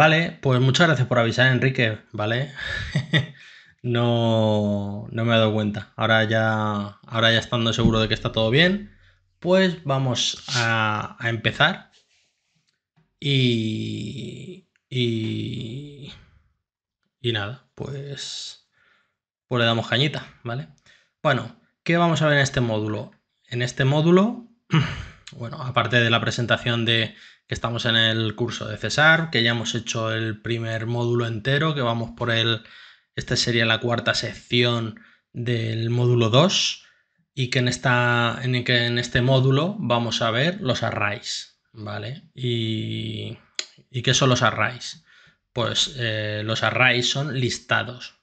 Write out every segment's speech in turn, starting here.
Vale, pues muchas gracias por avisar, Enrique, ¿vale? no, no me he dado cuenta. Ahora ya, ahora ya estando seguro de que está todo bien, pues vamos a, empezar. Y, y, y nada, pues, pues le damos cañita, ¿vale? Bueno, ¿qué vamos a ver en este módulo? En este módulo, bueno, aparte de la presentación de que estamos en el curso de César, que ya hemos hecho el primer módulo entero, que vamos por el... Esta sería la cuarta sección del módulo 2 y que en, esta, en, este módulo vamos a ver los arrays, ¿vale? ¿Y, qué son los arrays? Pues eh, los arrays son listados,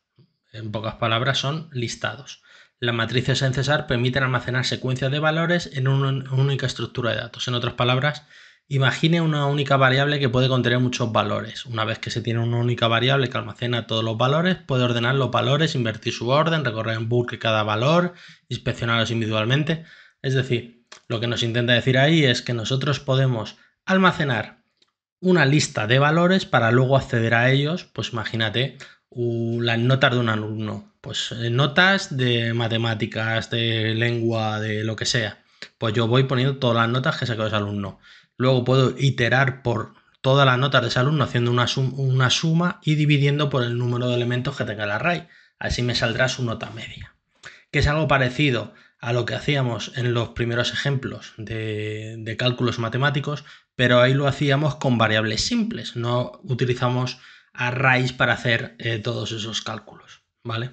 en pocas palabras son listados. Las matrices en César permiten almacenar secuencias de valores en una única estructura de datos. En otras palabras, Imagine una única variable que puede contener muchos valores. Una vez que se tiene una única variable que almacena todos los valores, puede ordenar los valores, invertir su orden, recorrer en bulk cada valor, inspeccionarlos individualmente. Es decir, lo que nos intenta decir ahí es que nosotros podemos almacenar una lista de valores para luego acceder a ellos, pues imagínate, las notas de un alumno, pues eh, notas de matemáticas, de lengua, de lo que sea. Pues yo voy poniendo todas las notas que sacó ese alumno. Luego puedo iterar por todas las notas de ese alumno haciendo una, suma, y dividiendo por el número de elementos que tenga el array. Así me saldrá su nota media, que es algo parecido a lo que hacíamos en los primeros ejemplos de, cálculos matemáticos, pero ahí lo hacíamos con variables simples, no utilizamos arrays para hacer eh, todos esos cálculos, ¿vale?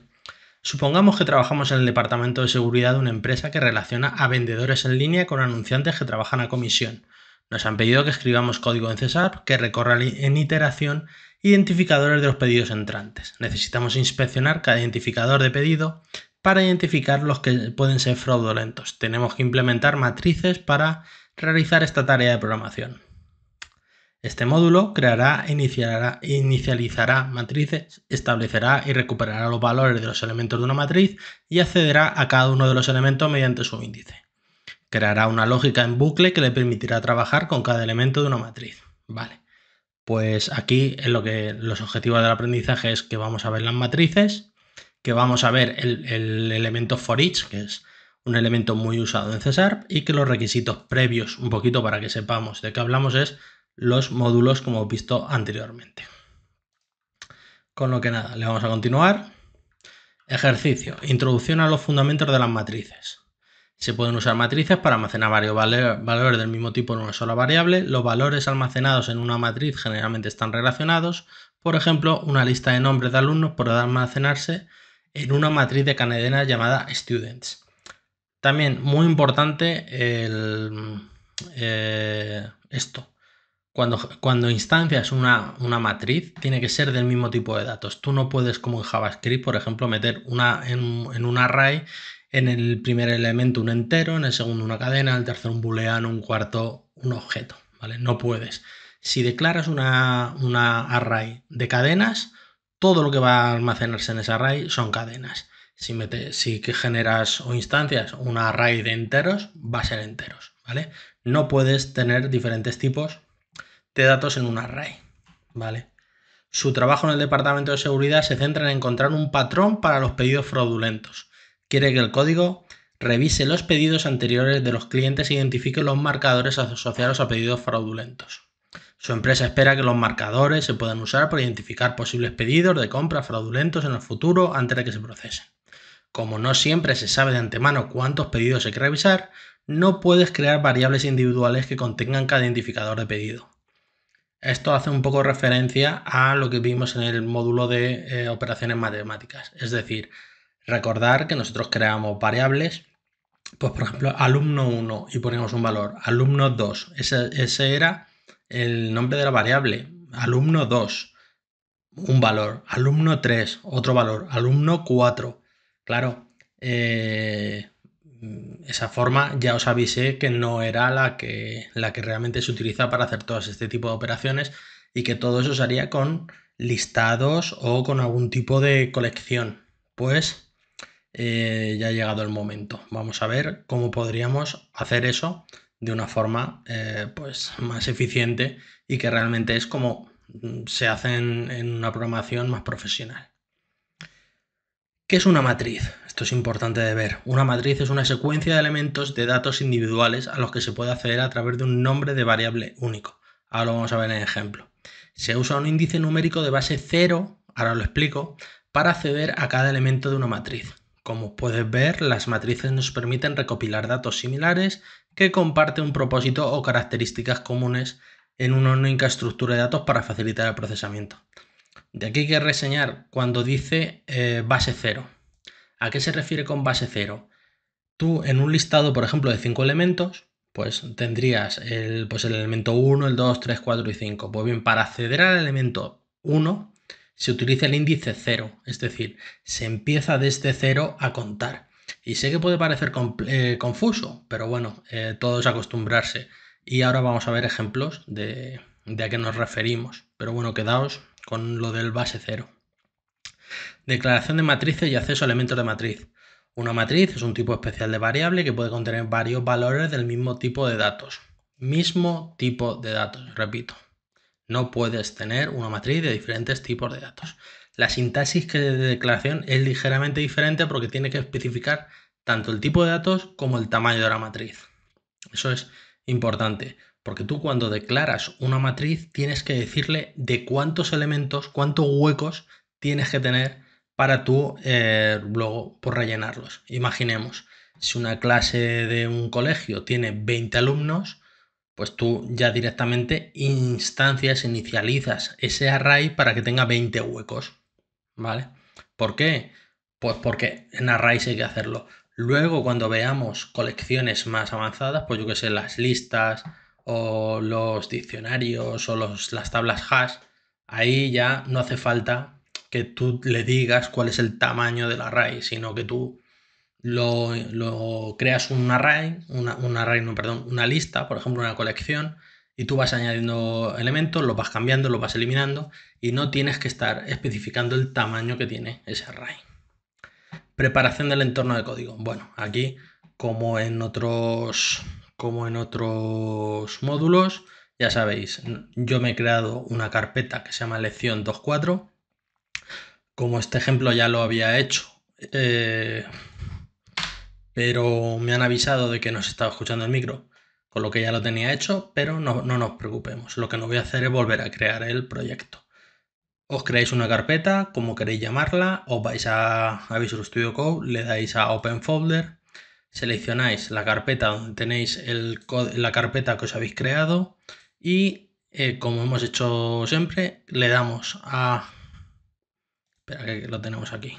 Supongamos que trabajamos en el departamento de seguridad de una empresa que relaciona a vendedores en línea con anunciantes que trabajan a comisión. Nos han pedido que escribamos código en César que recorra en iteración identificadores de los pedidos entrantes. Necesitamos inspeccionar cada identificador de pedido para identificar los que pueden ser fraudulentos. Tenemos que implementar matrices para realizar esta tarea de programación. Este módulo creará, iniciará, inicializará matrices, establecerá y recuperará los valores de los elementos de una matriz y accederá a cada uno de los elementos mediante su índice. Creará una lógica en bucle que le permitirá trabajar con cada elemento de una matriz. Vale. Pues aquí lo que los objetivos del aprendizaje es que vamos a ver las matrices, que vamos a ver el, elemento for each, que es un elemento muy usado en César, y que los requisitos previos, un poquito para que sepamos de qué hablamos, es los módulos como hemos visto anteriormente. Con lo que nada, le vamos a continuar. Ejercicio. Introducción a los fundamentos de las matrices. Se pueden usar matrices para almacenar varios valores del mismo tipo en una sola variable. Los valores almacenados en una matriz generalmente están relacionados. Por ejemplo, una lista de nombres de alumnos puede almacenarse en una matriz de canadena llamada students. También muy importante el, eh, esto. Cuando, cuando instancias una, una, matriz, tiene que ser del mismo tipo de datos. Tú no puedes, como en JavaScript, por ejemplo, meter una, en un array en el primer elemento un entero, en el segundo una cadena, en el tercero un booleano, un cuarto un objeto, ¿vale? No puedes. Si declaras una, array de cadenas, todo lo que va a almacenarse en ese array son cadenas. Si, metes, si generas o instancias una array de enteros, va a ser enteros, ¿vale? No puedes tener diferentes tipos de datos en un array, ¿vale? Su trabajo en el Departamento de Seguridad se centra en encontrar un patrón para los pedidos fraudulentos quiere que el código revise los pedidos anteriores de los clientes e identifique los marcadores asociados a pedidos fraudulentos. Su empresa espera que los marcadores se puedan usar para identificar posibles pedidos de compra fraudulentos en el futuro antes de que se procesen. Como no siempre se sabe de antemano cuántos pedidos hay que revisar, no puedes crear variables individuales que contengan cada identificador de pedido. Esto hace un poco referencia a lo que vimos en el módulo de eh, operaciones matemáticas, es decir, Recordar que nosotros creamos variables, pues por ejemplo, alumno 1 y ponemos un valor, alumno 2, ese, era el nombre de la variable, alumno 2, un valor, alumno 3, otro valor, alumno 4. Claro, eh, esa forma ya os avisé que no era la que, la que realmente se utiliza para hacer todo este tipo de operaciones y que todo eso se haría con listados o con algún tipo de colección. Pues eh, ya ha llegado el momento. Vamos a ver cómo podríamos hacer eso de una forma eh, pues más eficiente y que realmente es como mm, se hace en, una programación más profesional. ¿Qué es una matriz? Esto es importante de ver. Una matriz es una secuencia de elementos de datos individuales a los que se puede acceder a través de un nombre de variable único. Ahora lo vamos a ver en ejemplo. Se usa un índice numérico de base 0, ahora lo explico, para acceder a cada elemento de una matriz. Como puedes ver, las matrices nos permiten recopilar datos similares que comparten un propósito o características comunes en una única estructura de datos para facilitar el procesamiento. De aquí hay que reseñar cuando dice eh, base cero. ¿A qué se refiere con base cero? Tú en un listado, por ejemplo, de cinco elementos, pues tendrías el, pues el elemento 1, el 2, 3, 4 y 5. Pues bien, para acceder al elemento 1, se utiliza el índice 0, es decir, se empieza desde 0 a contar. Y sé que puede parecer eh, confuso, pero bueno, eh, todo es acostumbrarse. Y ahora vamos a ver ejemplos de, de a qué nos referimos. Pero bueno, quedaos con lo del base 0. Declaración de matrices y acceso a elementos de matriz. Una matriz es un tipo especial de variable que puede contener varios valores del mismo tipo de datos. Mismo tipo de datos, repito. No puedes tener una matriz de diferentes tipos de datos. La sintaxis de declaración es ligeramente diferente porque tiene que especificar tanto el tipo de datos como el tamaño de la matriz. Eso es importante, porque tú cuando declaras una matriz tienes que decirle de cuántos elementos, cuántos huecos tienes que tener para tú eh, luego por pues, rellenarlos. Imaginemos, si una clase de un colegio tiene 20 alumnos, pues tú ya directamente instancias, inicializas ese array para que tenga 20 huecos, ¿vale? ¿Por qué? Pues porque en arrays hay que hacerlo. Luego, cuando veamos colecciones más avanzadas, pues yo que sé, las listas o los diccionarios o los, las tablas hash, ahí ya no hace falta que tú le digas cuál es el tamaño del array, sino que tú lo, creas un array, una, array, no, perdón, una lista, por ejemplo, una colección, y tú vas añadiendo elementos, lo vas cambiando, lo vas eliminando y no tienes que estar especificando el tamaño que tiene ese array. Preparación del entorno de código. Bueno, aquí como en otros como en otros módulos, ya sabéis, yo me he creado una carpeta que se llama lección 2.4. Como este ejemplo ya lo había hecho, eh, pero me han avisado de que nos estaba escuchando el micro, con lo que ya lo tenía hecho, pero no, nos preocupemos. Lo que no voy a hacer es volver a crear el proyecto. Os creáis una carpeta, como queréis llamarla, os vais a, Visual Studio Code, le dais a Open Folder, seleccionáis la carpeta donde tenéis el, la carpeta que os habéis creado y eh, como hemos hecho siempre, le damos a... Espera que lo tenemos aquí.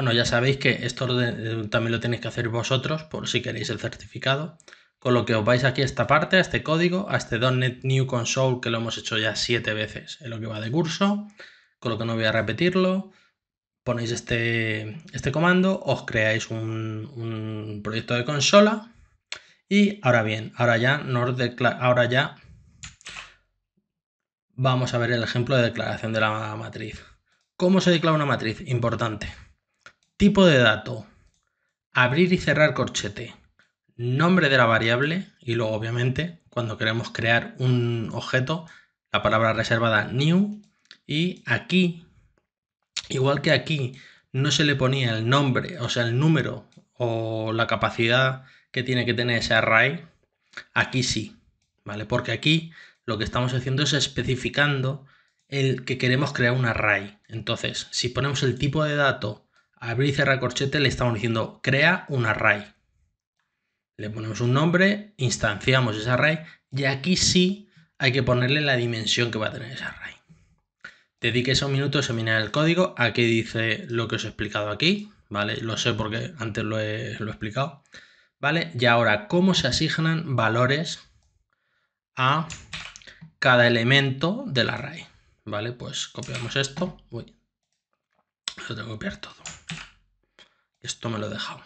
Bueno, ya sabéis que esto eh, también lo tenéis que hacer vosotros por si queréis el certificado. Con lo que os vais aquí a esta parte, a este código, a este .NET New Console que lo hemos hecho ya siete veces en lo que va de curso, con lo que no voy a repetirlo. Ponéis este, este comando, os creáis un, proyecto de consola y ahora bien, ahora ya, ahora ya vamos a ver el ejemplo de declaración de la matriz. ¿Cómo se declara una matriz? Importante. Tipo de dato. Abrir y cerrar corchete. Nombre de la variable y luego obviamente cuando queremos crear un objeto la palabra reservada new y aquí igual que aquí no se le ponía el nombre, o sea el número o la capacidad que tiene que tener ese array, aquí sí, ¿vale? Porque aquí lo que estamos haciendo es especificando el que queremos crear un array. Entonces, si ponemos el tipo de dato abrir y cerrar corchete le estamos diciendo crea un array. Le ponemos un nombre, instanciamos ese array y aquí sí hay que ponerle la dimensión que va a tener ese array. Dedique esos minutos a examinar el código. Aquí dice lo que os he explicado aquí, ¿vale? Lo sé porque antes lo he, explicado, ¿vale? Y ahora, ¿cómo se asignan valores a cada elemento del array? ¿Vale? Pues copiamos esto. voy. Pues lo tengo que copiar todo. Esto me lo he dejado.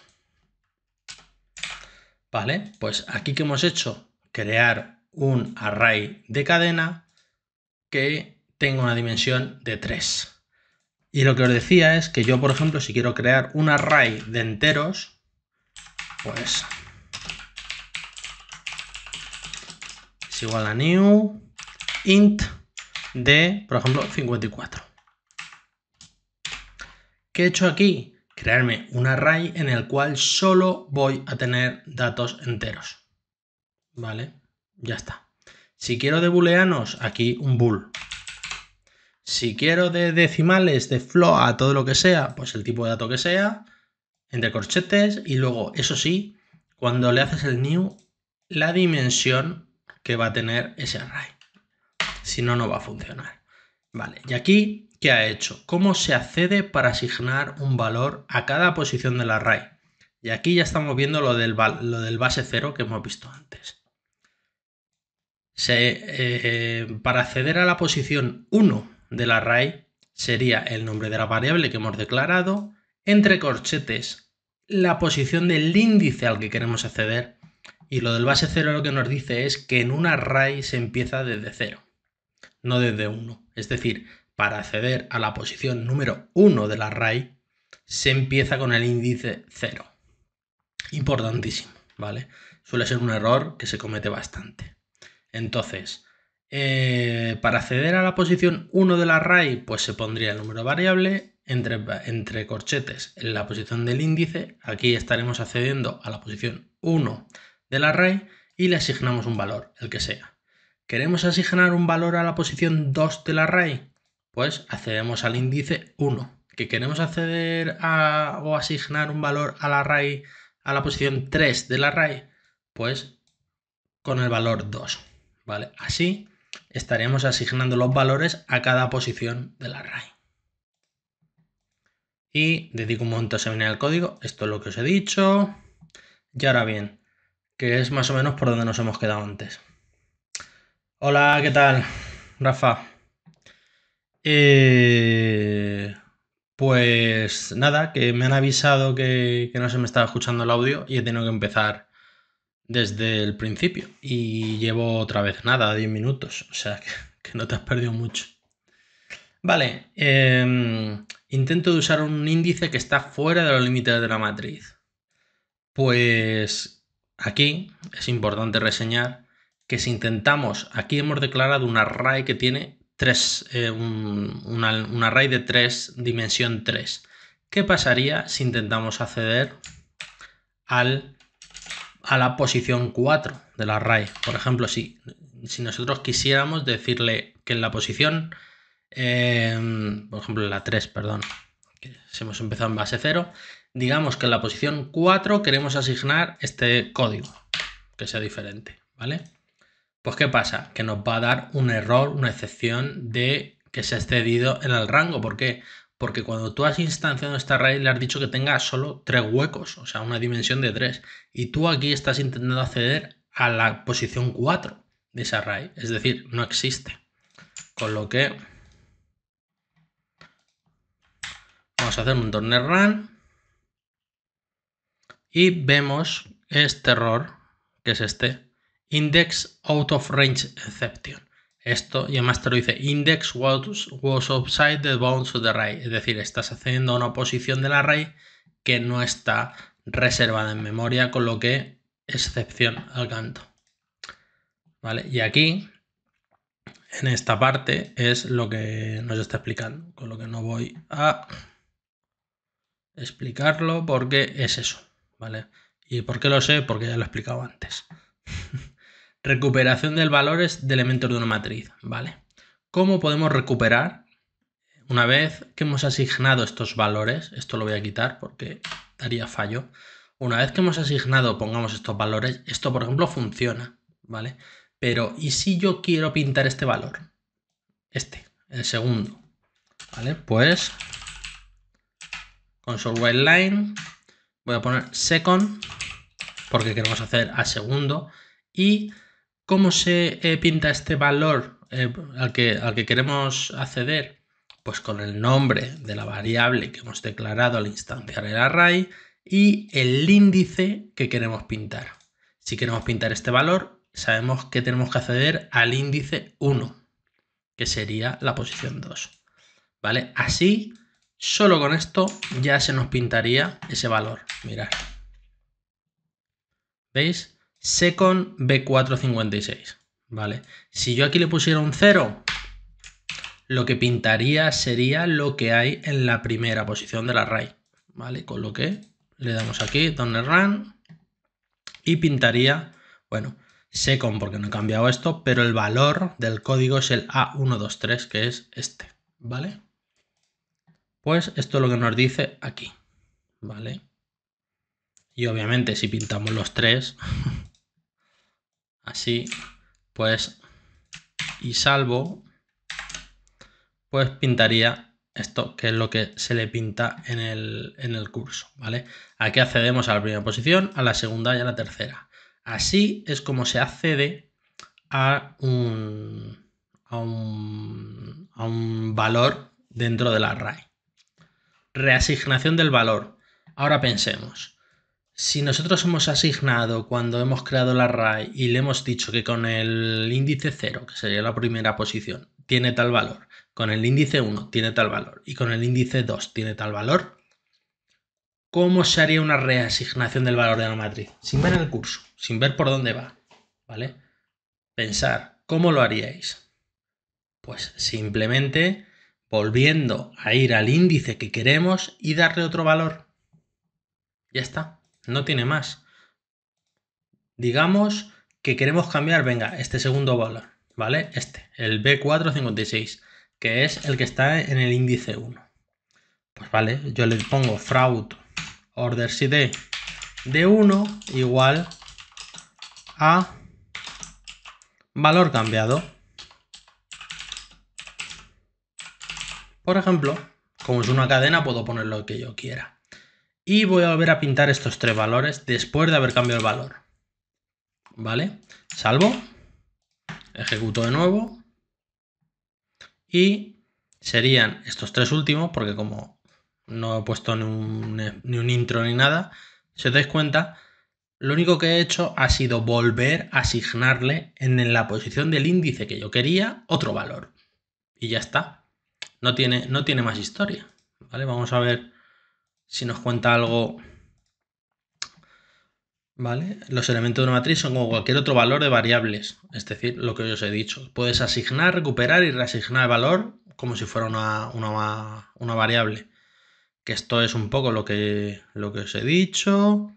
Vale, pues aquí que hemos hecho, crear un array de cadena que tenga una dimensión de 3. Y lo que os decía es que yo, por ejemplo, si quiero crear un array de enteros, pues es igual a new int de, por ejemplo, 54. ¿Qué he hecho aquí? Crearme un array en el cual solo voy a tener datos enteros. ¿Vale? Ya está. Si quiero de booleanos, aquí un bool. Si quiero de decimales, de float, todo lo que sea, pues el tipo de dato que sea, entre corchetes y luego, eso sí, cuando le haces el new, la dimensión que va a tener ese array. Si no, no va a funcionar. Vale, y aquí ha hecho, cómo se accede para asignar un valor a cada posición del array. Y aquí ya estamos viendo lo del, base 0 que hemos visto antes. Eh, para acceder a la posición 1 del array sería el nombre de la variable que hemos declarado, entre corchetes la posición del índice al que queremos acceder y lo del base 0 lo que nos dice es que en un array se empieza desde 0, no desde 1. Es decir, para acceder a la posición número 1 del array, se empieza con el índice 0. Importantísimo, ¿vale? Suele ser un error que se comete bastante. Entonces, eh, para acceder a la posición 1 del array, pues se pondría el número variable entre, entre corchetes en la posición del índice. Aquí estaremos accediendo a la posición 1 del array y le asignamos un valor, el que sea. ¿Queremos asignar un valor a la posición 2 del array? pues accedemos al índice 1. Que queremos acceder o asignar un valor al array, a la posición 3 del array, pues con el valor 2. ¿vale? Así estaremos asignando los valores a cada posición del array. Y dedico un momento a examinar el código. Esto es lo que os he dicho. Y ahora bien, que es más o menos por donde nos hemos quedado antes. Hola, ¿qué tal? Rafa. Eh, pues nada, que me han avisado que, no se me estaba escuchando el audio y he tenido que empezar desde el principio. Y llevo otra vez nada, 10 minutos. O sea que, no te has perdido mucho. Vale, em, intento de usar un índice que está fuera de los límites de la matriz. Pues aquí es importante reseñar que si intentamos, aquí hemos declarado un array e que tiene eh, un, array de 3, dimensión 3. ¿Qué pasaría si intentamos acceder al, a la posición 4 del array? Por ejemplo, si, si nosotros quisiéramos decirle que en la posición, eh, por ejemplo, en la 3, perdón, que si hemos empezado en base 0, digamos que en la posición 4 queremos asignar este código, que sea diferente, ¿vale? Pues ¿qué pasa? Que nos va a dar un error, una excepción de que se ha excedido en el rango. ¿Por qué? Porque cuando tú has instanciado esta array, le has dicho que tenga solo tres huecos, o sea, una dimensión de tres. Y tú aquí estás intentando acceder a la posición 4 de esa array, Es decir, no existe. Con lo que vamos a hacer un turner run y vemos este error que es este index out of range exception. Esto, y además te lo dice, index was, outside the bounds of the array. Es decir, estás accediendo a una posición del array que no está reservada en memoria, con lo que excepción al canto. ¿Vale? Y aquí, en esta parte, es lo que nos está explicando, con lo que no voy a explicarlo porque es eso. ¿Vale? ¿Y por qué lo sé? Porque ya lo he explicado antes. Recuperación del valores de elementos de una matriz, ¿vale? ¿Cómo podemos recuperar? Una vez que hemos asignado estos valores, esto lo voy a quitar porque daría fallo. Una vez que hemos asignado, pongamos estos valores, esto por ejemplo funciona, ¿vale? Pero, ¿y si yo quiero pintar este valor? Este, el segundo, ¿vale? Pues, console line voy a poner second, porque queremos hacer a segundo, y ¿Cómo se eh, pinta este valor eh, al, que, queremos acceder? Pues con el nombre de la variable que hemos declarado al instanciar el array y el índice que queremos pintar. Si queremos pintar este valor, sabemos que tenemos que acceder al índice 1, que sería la posición 2. ¿Vale? Así, solo con esto ya se nos pintaría ese valor. Mirad. ¿Veis? second B456, ¿vale? Si yo aquí le pusiera un 0, lo que pintaría sería lo que hay en la primera posición del array, ¿vale? Con lo que le damos aquí, donde run, y pintaría, bueno, second porque no he cambiado esto, pero el valor del código es el A123, que es este, ¿vale? Pues esto es lo que nos dice aquí, ¿vale? Y obviamente si pintamos los tres, así, pues, y salvo, pues pintaría esto, que es lo que se le pinta en el, curso, ¿vale? Aquí accedemos a la primera posición, a la segunda y a la tercera. Así es como se accede a a un, a un valor dentro del array. Reasignación del valor. Ahora pensemos, si nosotros hemos asignado cuando hemos creado la array y le hemos dicho que con el índice 0, que sería la primera posición, tiene tal valor, con el índice 1 tiene tal valor y con el índice 2 tiene tal valor, ¿cómo se haría una reasignación del valor de la matriz? Sin ver el curso, sin ver por dónde va, ¿vale? Pensar, ¿cómo lo haríais? Pues simplemente volviendo a ir al índice que queremos y darle otro valor. Ya está. No tiene más. Digamos que queremos cambiar, venga, este segundo valor, ¿vale? Este, el B456, que es el que está en el índice 1. Pues vale, yo le pongo fraud order cd de 1 igual a valor cambiado. Por ejemplo, como es una cadena, puedo poner lo que yo quiera. Y voy a volver a pintar estos tres valores después de haber cambiado el valor. ¿Vale? Salvo. Ejecuto de nuevo. Y serían estos tres últimos, porque como no he puesto ni un, ni un intro ni nada, si os dais cuenta, lo único que he hecho ha sido volver a asignarle en la posición del índice que yo quería otro valor. Y ya está. No tiene, no tiene más historia. ¿Vale? Vamos a ver si nos cuenta algo, ¿vale? Los elementos de una matriz son como cualquier otro valor de variables, es decir, lo que os he dicho. Puedes asignar, recuperar y reasignar el valor como si fuera una, variable. Que esto es un poco lo que, lo que os he dicho.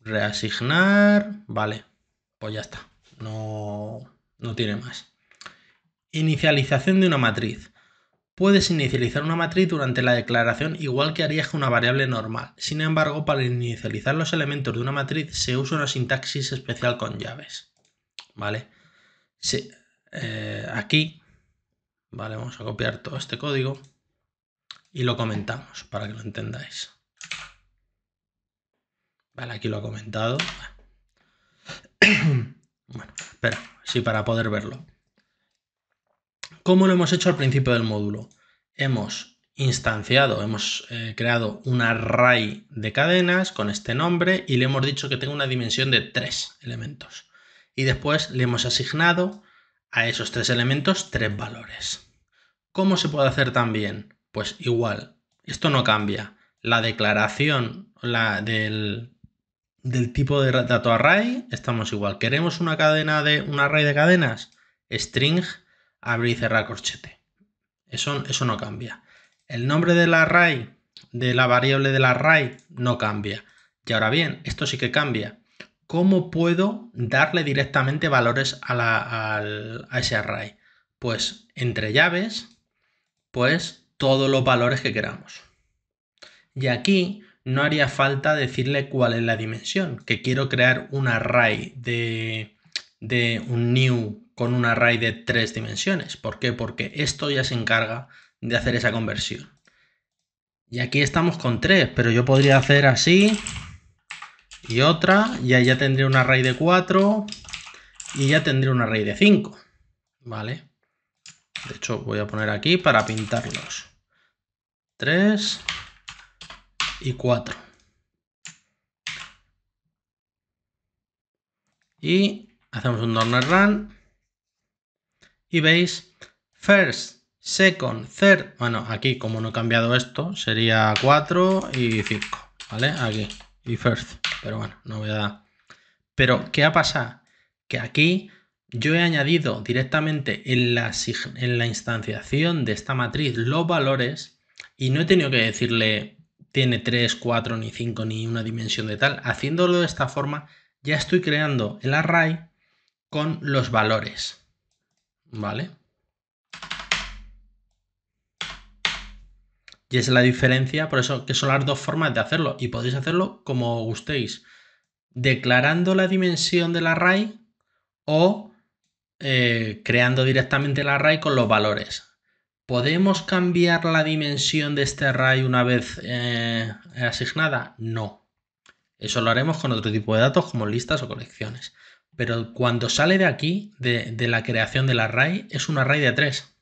Reasignar, vale, pues ya está, no, no tiene más. Inicialización de una matriz. Puedes inicializar una matriz durante la declaración igual que harías con una variable normal. Sin embargo, para inicializar los elementos de una matriz se usa una sintaxis especial con llaves. ¿Vale? Sí, eh, aquí, ¿vale? Vamos a copiar todo este código y lo comentamos para que lo entendáis. Vale, aquí lo ha comentado. Bueno, espera, sí, para poder verlo. ¿Cómo lo hemos hecho al principio del módulo? Hemos instanciado, hemos eh, creado un array de cadenas con este nombre y le hemos dicho que tenga una dimensión de tres elementos. Y después le hemos asignado a esos tres elementos tres valores. ¿Cómo se puede hacer también? Pues igual, esto no cambia. La declaración la del, tipo de dato array, estamos igual. ¿Queremos una cadena de un array de cadenas? String abrir y cerrar corchete. Eso, eso no cambia. El nombre del array, de la variable del array, no cambia. Y ahora bien, esto sí que cambia. ¿Cómo puedo darle directamente valores a, la, a ese array? Pues entre llaves, pues todos los valores que queramos. Y aquí no haría falta decirle cuál es la dimensión, que quiero crear un array de, de un new con un array de tres dimensiones. ¿Por qué? Porque esto ya se encarga de hacer esa conversión. Y aquí estamos con tres, pero yo podría hacer así y otra, y ahí ya tendría una raíz de 4 y ya tendría una raíz de 5, ¿vale? De hecho, voy a poner aquí para pintarlos. 3 y 4. Y hacemos un download run y veis first, second, third, bueno, aquí como no he cambiado esto, sería 4 y 5, ¿vale? Aquí, y first, pero bueno, no voy a... Pero, ¿qué ha pasado? Que aquí yo he añadido directamente en la, en la instanciación de esta matriz los valores y no he tenido que decirle tiene 3, 4, ni 5, ni una dimensión de tal. Haciéndolo de esta forma, ya estoy creando el array con los valores. ¿Vale? Y es la diferencia, por eso que son las dos formas de hacerlo. Y podéis hacerlo como gustéis. Declarando la dimensión del array o eh, creando directamente el array con los valores. ¿Podemos cambiar la dimensión de este array una vez eh, asignada? No. Eso lo haremos con otro tipo de datos como listas o colecciones. Pero cuando sale de aquí, de, la creación del array, es un array de 3.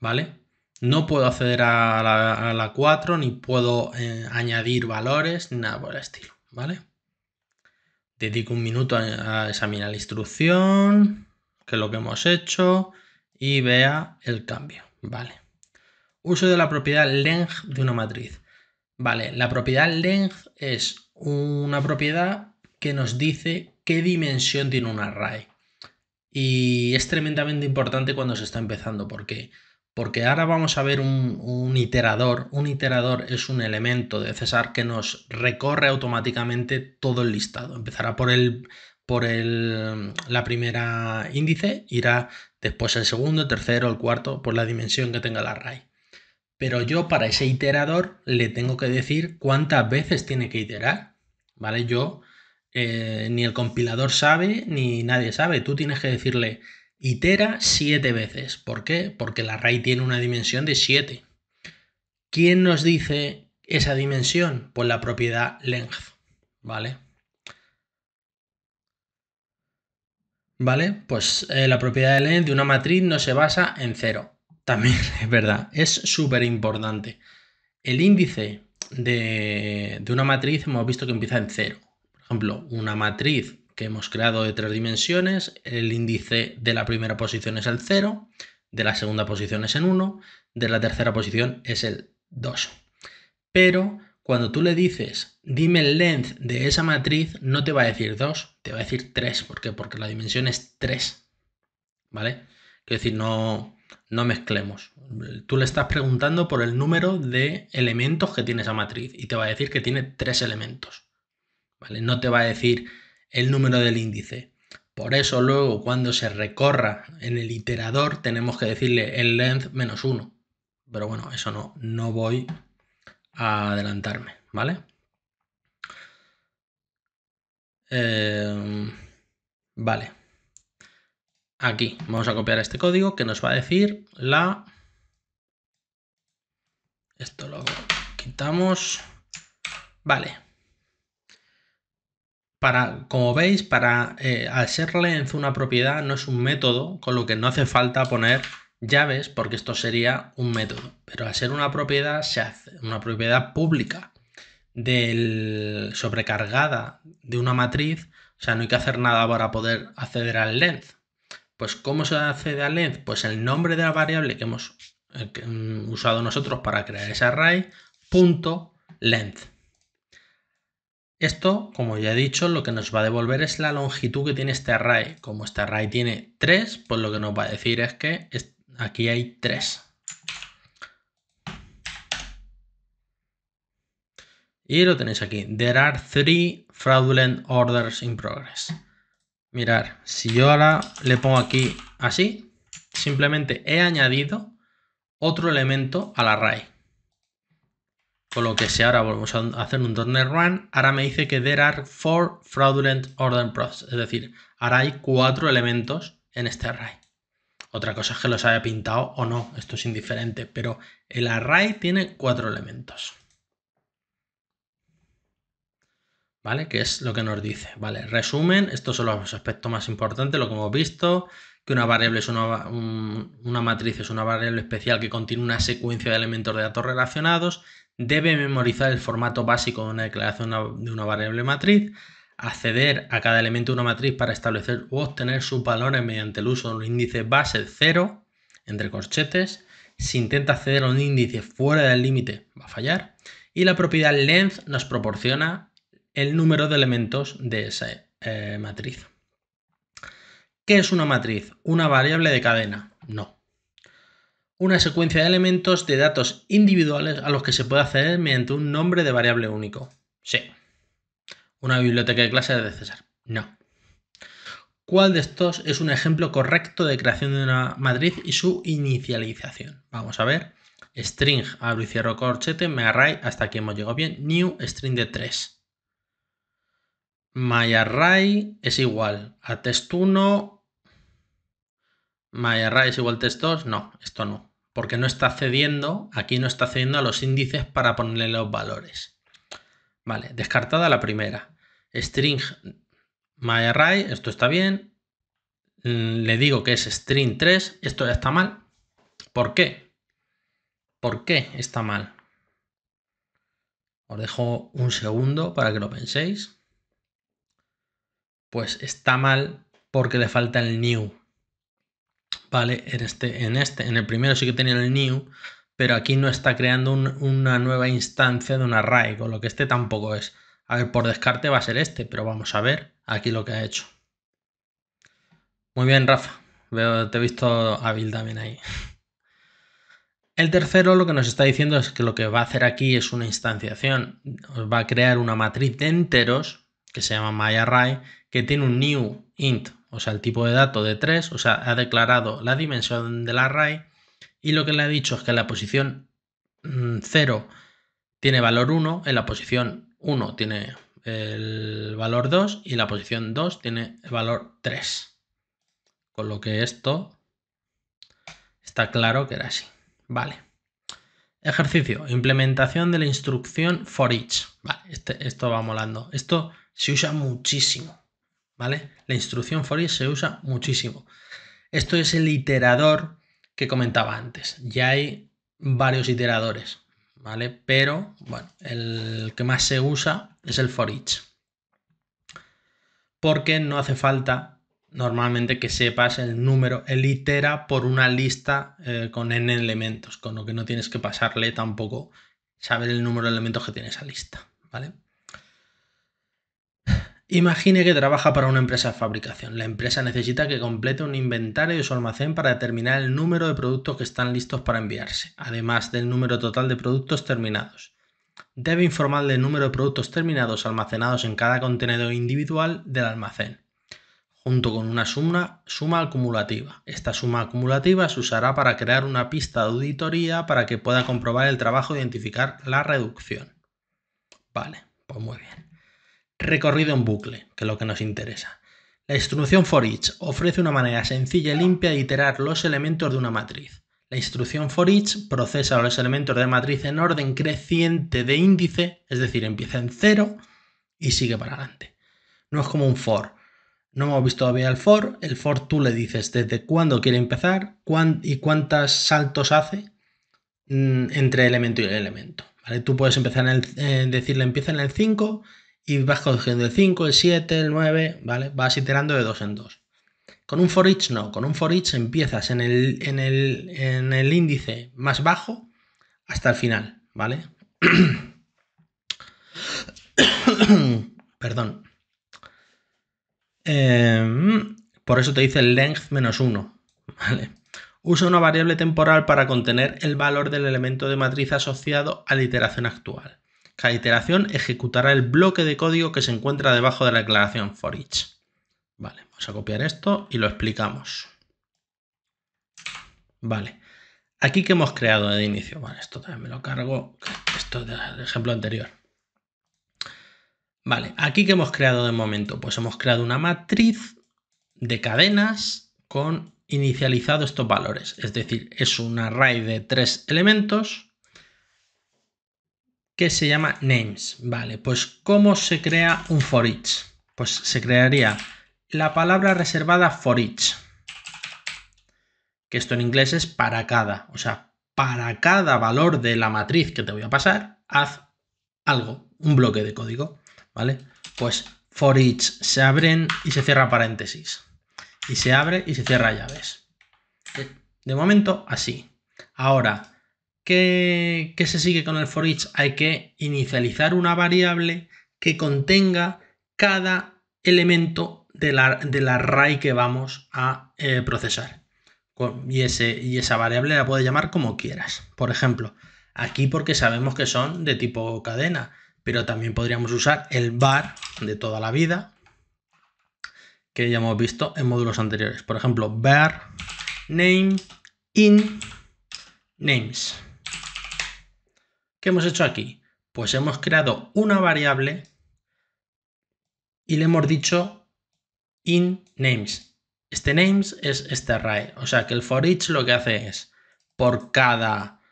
¿Vale? No puedo acceder a la, 4, ni puedo eh, añadir valores, nada por el estilo. ¿Vale? Dedico un minuto a, examinar la instrucción, que es lo que hemos hecho, y vea el cambio. Vale. Uso de la propiedad length de una matriz. Vale, la propiedad length es una propiedad que nos dice qué dimensión tiene un array. Y es tremendamente importante cuando se está empezando. ¿Por qué? Porque ahora vamos a ver un, un iterador. Un iterador es un elemento de César que nos recorre automáticamente todo el listado. Empezará por el, por el, la primera índice, irá después el segundo, el tercero, el cuarto, por la dimensión que tenga el array. Pero yo para ese iterador le tengo que decir cuántas veces tiene que iterar, ¿vale? Yo eh, ni el compilador sabe, ni nadie sabe. Tú tienes que decirle itera siete veces. ¿Por qué? Porque la raíz tiene una dimensión de 7. ¿Quién nos dice esa dimensión? Pues la propiedad length, ¿vale? ¿Vale? Pues eh, la propiedad de length de una matriz no se basa en cero. También es verdad, es súper importante. El índice de, de una matriz hemos visto que empieza en cero, ejemplo, una matriz que hemos creado de tres dimensiones, el índice de la primera posición es el 0, de la segunda posición es el 1, de la tercera posición es el 2. Pero cuando tú le dices, dime el length de esa matriz, no te va a decir 2, te va a decir 3. ¿Por qué? Porque la dimensión es 3. ¿Vale? Quiero decir, no, no mezclemos. Tú le estás preguntando por el número de elementos que tiene esa matriz y te va a decir que tiene tres elementos. ¿vale? No te va a decir el número del índice. Por eso luego cuando se recorra en el iterador tenemos que decirle el length menos 1. Pero bueno, eso no, no voy a adelantarme, ¿vale? Em, vale. Aquí vamos a copiar este código que nos va a decir la... Esto lo quitamos. Vale para, como veis, para eh, length una propiedad no es un método, con lo que no hace falta poner llaves porque esto sería un método. Pero al ser una propiedad, se hace una propiedad pública del sobrecargada de una matriz, o sea, no hay que hacer nada para poder acceder al length. Pues ¿cómo se accede al length? Pues el nombre de la variable que hemos eh, mm, usado nosotros para crear ese array, punto length. Esto, como ya he dicho, lo que nos va a devolver es la longitud que tiene este array. Como este array tiene 3, pues lo que nos va a decir es que aquí hay 3. Y lo tenéis aquí. There are three fraudulent orders in progress. Mirar, si yo ahora le pongo aquí así, simplemente he añadido otro elemento al array. Con lo que si ahora volvemos a hacer un turner Run, ahora me dice que there are four fraudulent order props. Es decir, ahora hay cuatro elementos en este array. Otra cosa es que los haya pintado o no, esto es indiferente, pero el array tiene cuatro elementos. ¿Vale? Que es lo que nos dice. Vale, resumen, estos son los aspectos más importantes, lo que hemos visto, que una variable es una, una matriz, es una variable especial que contiene una secuencia de elementos de datos relacionados, debe memorizar el formato básico de una declaración de una variable matriz, acceder a cada elemento de una matriz para establecer o obtener sus valores mediante el uso de un índice base 0, entre corchetes, si intenta acceder a un índice fuera del límite va a fallar, y la propiedad length nos proporciona el número de elementos de esa eh, matriz. ¿Qué es una matriz? ¿Una variable de cadena? No una secuencia de elementos de datos individuales a los que se puede acceder mediante un nombre de variable único. Sí. Una biblioteca de clases de César. No. ¿Cuál de estos es un ejemplo correcto de creación de una matriz y su inicialización? Vamos a ver. String, abro y cierro corchete, myArray, hasta aquí hemos llegado bien. New string de 3. MyArray es igual a test1. MyArray es igual a test2. No, esto no porque no está cediendo, aquí no está cediendo a los índices para ponerle los valores. Vale, descartada la primera. String myArray, esto está bien. Mm, le digo que es string 3, esto ya está mal. ¿Por qué? ¿Por qué está mal? Os dejo un segundo para que lo penséis. Pues está mal porque le falta el new. ¿vale? En este, en este, en el primero sí que tenía el new, pero aquí no está creando una nueva instancia de un array, con lo que este tampoco es. A ver, por descarte va a ser este, pero vamos a ver aquí lo que ha hecho. Muy bien, Rafa. te he visto hábil también ahí. El tercero lo que nos está diciendo es que lo que va a hacer aquí es una instanciación. Os va a crear una matriz de enteros que se llama myArray que tiene un new int, o sea, el tipo de dato de 3, o sea, ha declarado la dimensión del array y lo que le ha dicho es que la posición 0 mm, tiene valor 1, en la posición 1 tiene el valor 2 y la posición 2 tiene el valor 3. Con lo que esto está claro que era así. Vale. Ejercicio. Implementación de la instrucción for each. Vale, este, esto va molando. Esto se usa muchísimo. ¿vale? La instrucción for each se usa muchísimo. Esto es el iterador que comentaba antes. Ya hay varios iteradores, ¿vale? Pero, bueno, el que más se usa es el for each. Porque no hace falta normalmente que sepas el número. El itera por una lista eh, con n elementos, con lo que no tienes que pasarle tampoco saber el número de elementos que tiene esa lista, ¿vale? Imagine que trabaja para una empresa de fabricación. La empresa necesita que complete un inventario de su almacén para determinar el número de productos que están listos para enviarse, además del número total de productos terminados. Debe informar del número de productos terminados almacenados en cada contenedor individual del almacén, junto con una suma, suma acumulativa. Esta suma acumulativa se usará para crear una pista de auditoría para que pueda comprobar el trabajo e identificar la reducción. Vale, pues muy bien recorrido en bucle, que es lo que nos interesa. La instrucción for each ofrece una manera sencilla y limpia de iterar los elementos de una matriz. La instrucción for each procesa los elementos de matriz en orden creciente de índice, es decir, empieza en 0 y sigue para adelante. No es como un for. No hemos visto todavía el for. El for tú le dices desde cuándo quiere empezar y cuántos saltos hace mm, entre elemento y elemento. Tú puedes empezar eh, decirle empieza en el 5 y vas cogiendo el 5, el 7, el 9, ¿vale? Vas iterando de 2 en 2. Con un for each no, con un for each empiezas en el, índice más bajo hasta el final, ¿vale? Perdón. Em, por eso te dice length menos 1, ¿vale? Usa una variable temporal para contener el valor del elemento de matriz asociado a la iteración actual. Cada iteración ejecutará el bloque de código que se encuentra debajo de la declaración for each. Vale, vamos a copiar esto y lo explicamos. Vale. Aquí que hemos creado de inicio. esto también me lo cargo. Esto del ejemplo anterior. Vale, aquí que hemos creado de momento. Pues hemos creado una matriz de cadenas con inicializado estos valores. Es decir, es un array de tres elementos que se llama names. Vale, pues ¿cómo se crea un for each? Pues se crearía la palabra reservada for each, que esto en inglés es para cada, o sea, para cada valor de la matriz que te voy a pasar, haz algo, un bloque de código, ¿vale? Pues for each se abren y se cierra paréntesis, y se abre y se cierra llaves. De momento, así. Ahora, que, se sigue con el for each? Hay que inicializar una variable que contenga cada elemento del, de array que vamos a eh, procesar. y, y esa variable la puede llamar como quieras. Por ejemplo, aquí porque sabemos que son de tipo cadena, pero también podríamos usar el bar de toda la vida, que ya hemos visto en módulos anteriores. Por ejemplo, bar name in names. ¿Qué hemos hecho aquí? Pues hemos creado una variable y le hemos dicho in names. Este names es este array. O sea que el for each lo que hace es por cada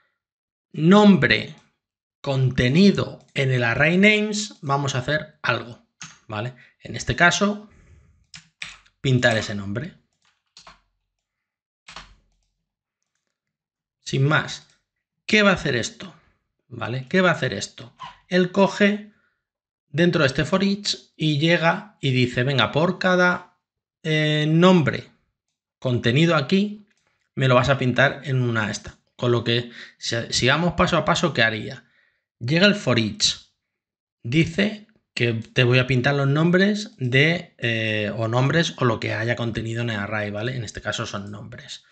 nombre contenido en el array names vamos a hacer algo. ¿Vale? En este caso, pintar ese nombre. Sin más, ¿qué va a hacer esto? ¿Vale? ¿Qué va a hacer esto? Él coge dentro de este for each y llega y dice, venga, por cada eh, nombre contenido aquí, me lo vas a pintar en una esta. Con lo que sigamos paso a paso, ¿qué haría? Llega el for each, dice que te voy a pintar los nombres de eh, o nombres o lo que haya contenido en el array, ¿vale? En este caso son nombres.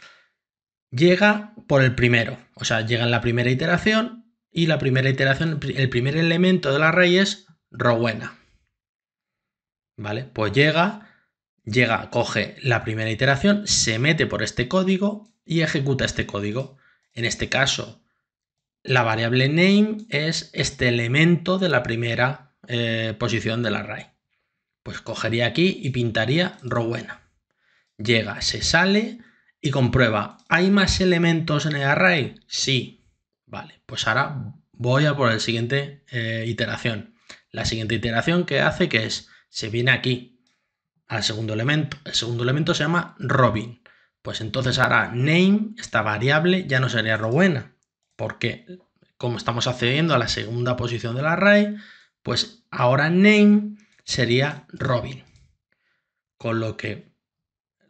Llega por el primero, o sea, llega en la primera iteración y la primera iteración, el primer elemento del array es Rowena. ¿Vale? Pues llega, llega, coge la primera iteración, se mete por este código y ejecuta este código. En este caso, la variable name es este elemento de la primera eh, posición posición del array. Pues cogería aquí y pintaría Rowena. Llega, se sale y comprueba, ¿hay más elementos en el array? Sí, Vale, pues ahora voy a por la siguiente eh, iteración. La siguiente iteración que hace que es, se viene aquí al segundo elemento. El segundo elemento se llama Robin. Pues entonces ahora name, esta variable, ya no sería robena, porque como estamos accediendo a la segunda posición del array, pues ahora name sería Robin. Con lo que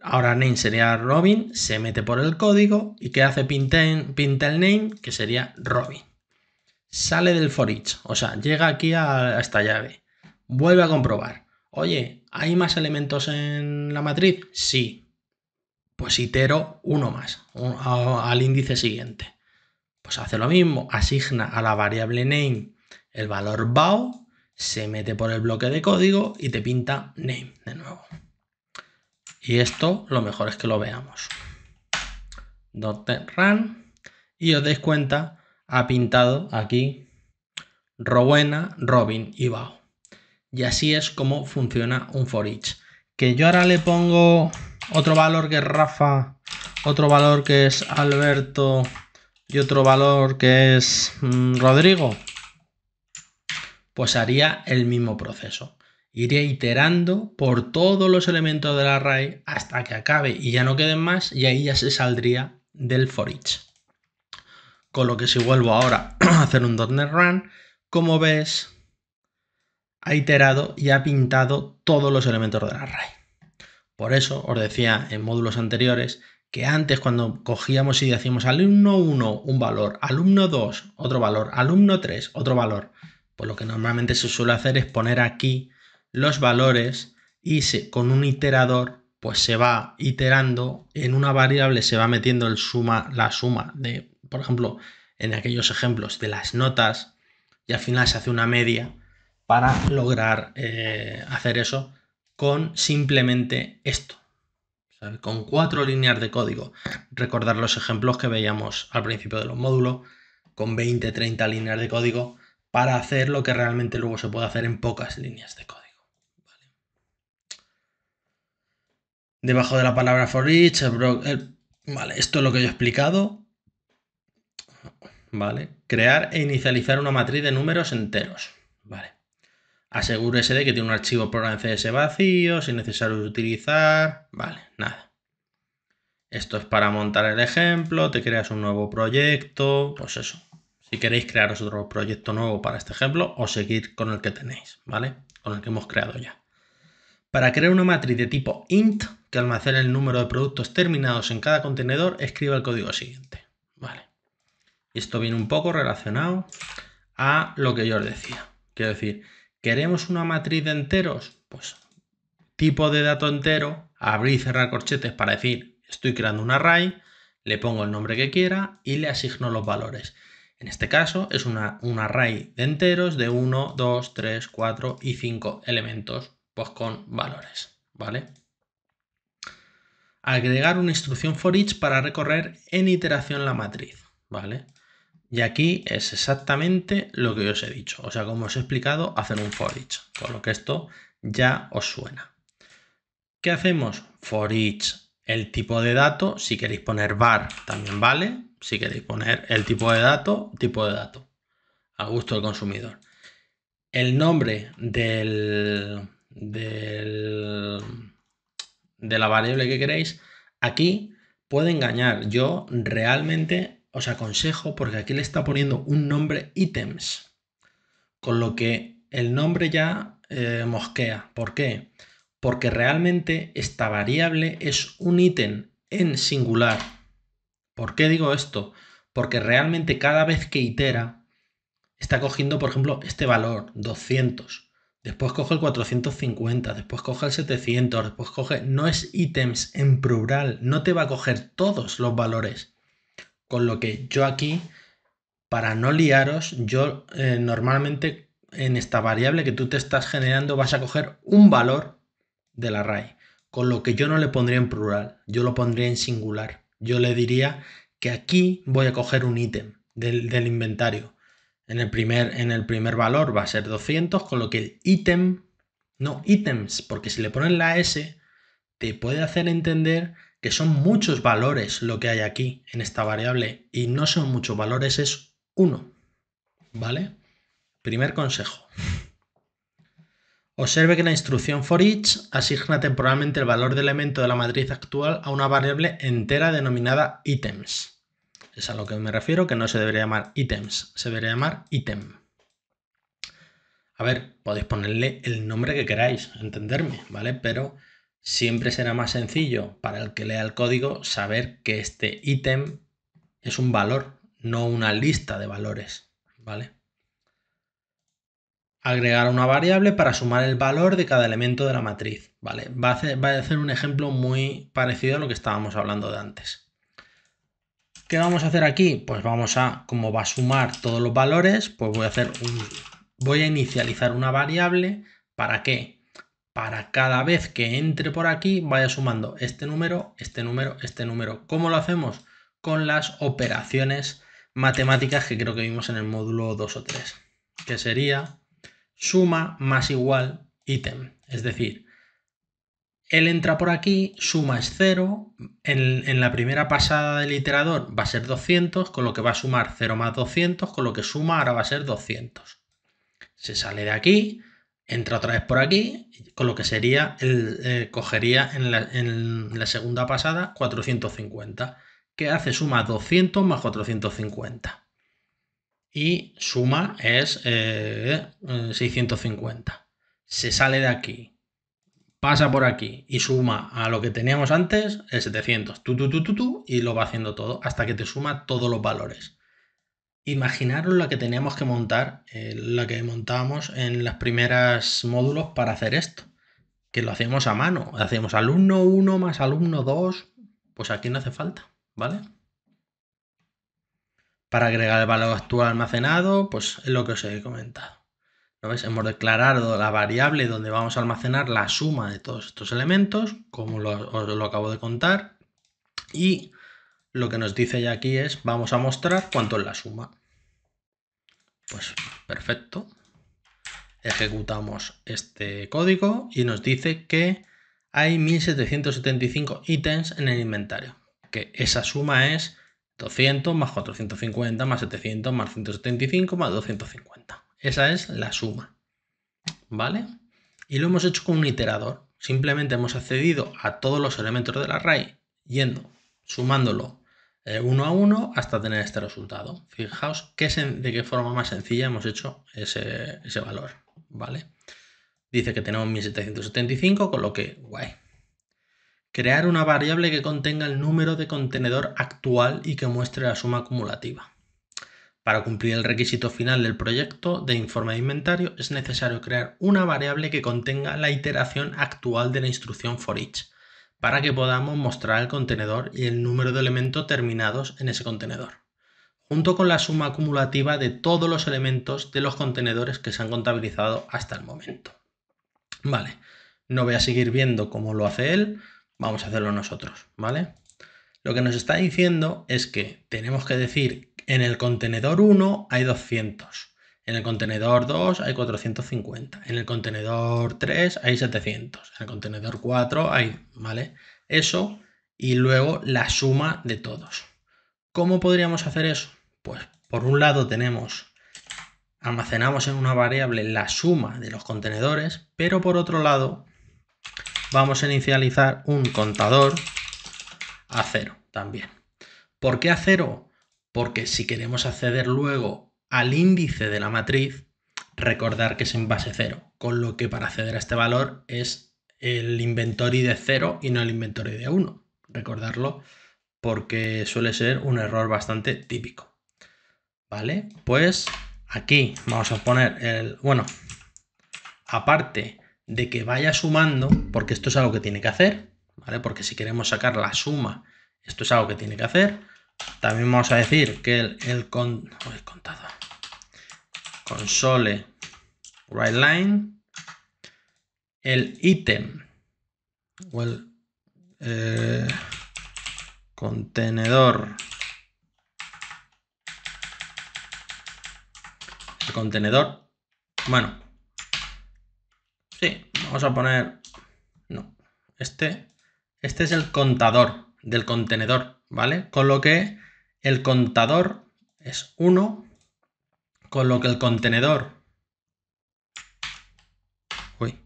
Ahora name sería Robin, se mete por el código y ¿qué hace Pinta el name? Que sería Robin. Sale del for each, o sea, llega aquí a, esta llave. Vuelve a comprobar. Oye, ¿hay más elementos en la matriz? Sí. Pues itero uno más al índice siguiente. Pues hace lo mismo, asigna a la variable name el valor bow, se mete por el bloque de código y te pinta name de nuevo. Y esto lo mejor es que lo veamos. run y os dais cuenta, ha pintado aquí Rowena, Robin y Bao. Y así es como funciona un for each. Que yo ahora le pongo otro valor que es Rafa, otro valor que es Alberto y otro valor que es mm, Rodrigo. Pues haría el mismo proceso iré iterando por todos los elementos del array hasta que acabe y ya no queden más y ahí ya se saldría del for each. Con lo que si vuelvo ahora a hacer un .NET Run, como ves, ha iterado y ha pintado todos los elementos del array. Por eso os decía en módulos anteriores que antes cuando cogíamos y decíamos alumno 1 un valor, alumno 2 otro valor, alumno 3 otro valor, pues lo que normalmente se suele hacer es poner aquí los valores y se, con un iterador pues se va iterando en una variable se va metiendo el suma la suma de por ejemplo en aquellos ejemplos de las notas y al final se hace una media para lograr eh, hacer eso con simplemente esto con cuatro líneas de código recordar los ejemplos que veíamos al principio de los módulos con 20 30 líneas de código para hacer lo que realmente luego se puede hacer en pocas líneas de código Debajo de la palabra for each, vale, esto es lo que yo he explicado. Vale. Crear e inicializar una matriz de números enteros. Vale. Asegúrese de que tiene un archivo program.cs CS vacío, si necesario utilizar. Vale, nada. Esto es para montar el ejemplo, te creas un nuevo proyecto, pues eso. Si queréis crearos otro proyecto nuevo para este ejemplo o seguir con el que tenéis, ¿vale? Con el que hemos creado ya. Para crear una matriz de tipo int, que el número de productos terminados en cada contenedor, escriba el código siguiente. Vale. esto viene un poco relacionado a lo que yo os decía. Quiero decir, ¿queremos una matriz de enteros? Pues tipo de dato entero, abrir y cerrar corchetes para decir estoy creando un array, le pongo el nombre que quiera y le asigno los valores. En este caso es una, un array de enteros de 1, 2, 3, 4 y 5 elementos pues con valores, ¿vale? agregar una instrucción for each para recorrer en iteración la matriz, ¿vale? Y aquí es exactamente lo que os he dicho. O sea, como os he explicado, hacer un for each, por lo que esto ya os suena. ¿Qué hacemos? For each, el tipo de dato, si queréis poner var también vale, si queréis poner el tipo de dato, tipo de dato, a gusto del consumidor. El nombre del de la variable que queréis, aquí puede engañar. Yo realmente os aconsejo porque aquí le está poniendo un nombre ítems, con lo que el nombre ya eh, mosquea. ¿Por qué? Porque realmente esta variable es un ítem en singular. ¿Por qué digo esto? Porque realmente cada vez que itera, está cogiendo, por ejemplo, este valor, 200 después coge el 450, después coge el 700, después coge... No es ítems en plural, no te va a coger todos los valores. Con lo que yo aquí, para no liaros, yo eh, normalmente en esta variable que tú te estás generando vas a coger un valor del array. Con lo que yo no le pondría en plural, yo lo pondría en singular. Yo le diría que aquí voy a coger un ítem del inventario en el primer, en el primer valor va a ser 200, con lo que el ítem, no ítems, porque si le ponen la S, te puede hacer entender que son muchos valores lo que hay aquí en esta variable y no son muchos valores, es uno. ¿Vale? Primer consejo. Observe que la instrucción for each asigna temporalmente el valor de elemento de la matriz actual a una variable entera denominada ítems. Es a lo que me refiero, que no se debería llamar ítems, se debería llamar ítem. A ver, podéis ponerle el nombre que queráis, entenderme, ¿vale? Pero siempre será más sencillo para el que lea el código saber que este ítem es un valor, no una lista de valores, ¿vale? Agregar una variable para sumar el valor de cada elemento de la matriz, ¿vale? Va a a hacer un ejemplo muy parecido a lo que estábamos hablando de antes. ¿Qué vamos a hacer aquí? Pues vamos a, como va a sumar todos los valores, pues voy a hacer un, voy a inicializar una variable. ¿Para que Para cada vez que entre por aquí vaya sumando este número, este número, este número. ¿Cómo lo hacemos? Con las operaciones matemáticas que creo que vimos en el módulo 2 o 3, que sería suma más igual ítem. Es decir, él entra por aquí, suma es 0, en, la primera pasada del iterador va a ser 200, con lo que va a sumar 0 más 200, con lo que suma ahora va a ser 200. Se sale de aquí, entra otra vez por aquí, con lo que sería, el, eh, cogería en la, segunda pasada 450, que hace suma 200 más 450 y suma es 650. Eh, eh, Se sale de aquí, pasa por aquí y suma a lo que teníamos antes el 700, tú, tú, tú, tú, tú, y lo va haciendo todo hasta que te suma todos los valores. Imaginaros la que teníamos que montar, eh, la que montábamos en las primeras módulos para hacer esto, que lo hacíamos a mano, Hacemos alumno 1 más alumno 2, pues aquí no hace falta, ¿vale? Para agregar el valor actual almacenado, pues es lo que os he comentado. Hemos declarado la variable donde vamos a almacenar la suma de todos estos elementos, como lo, os lo acabo de contar. Y lo que nos dice ya aquí es, vamos a mostrar cuánto es la suma. Pues perfecto. Ejecutamos este código y nos dice que hay 1775 ítems en el inventario. Que esa suma es 200 más 450 más 700 más 175 más 250. Esa es la suma. ¿Vale? Y lo hemos hecho con un iterador. Simplemente hemos accedido a todos los elementos del array yendo, sumándolo eh, uno a uno hasta tener este resultado. Fijaos de qué forma más sencilla hemos hecho ese, ese valor. ¿Vale? Dice que tenemos 1775, con lo que guay. Crear una variable que contenga el número de contenedor actual y que muestre la suma acumulativa. Para cumplir el requisito final del proyecto de informe de inventario es necesario crear una variable que contenga la iteración actual de la instrucción for each, para que podamos mostrar el contenedor y el número de elementos terminados en ese contenedor, junto con la suma acumulativa de todos los elementos de los contenedores que se han contabilizado hasta el momento. Vale, no voy a seguir viendo cómo lo hace él, vamos a hacerlo nosotros, ¿vale? Lo que nos está diciendo es que tenemos que decir en el contenedor 1 hay 200. En el contenedor 2 hay 450. En el contenedor 3 hay 700. En el contenedor 4 hay, ¿vale? Eso y luego la suma de todos. ¿Cómo podríamos hacer eso? Pues por un lado tenemos, almacenamos en una variable la suma de los contenedores, pero por otro lado vamos a inicializar un contador a cero también. ¿Por qué a cero? porque si queremos acceder luego al índice de la matriz, recordar que es en base 0, con lo que para acceder a este valor es el inventory de 0 y no el inventory de 1. Recordarlo porque suele ser un error bastante típico. ¿Vale? Pues aquí vamos a poner el... Bueno, aparte de que vaya sumando, porque esto es algo que tiene que hacer, ¿vale? Porque si queremos sacar la suma, esto es algo que tiene que hacer. También vamos a decir que el, con, el contador console right line, el ítem o el eh, contenedor el contenedor bueno sí vamos a poner no este este es el contador del contenedor ¿vale? Con lo que el contador es 1, con lo que el contenedor... Uy.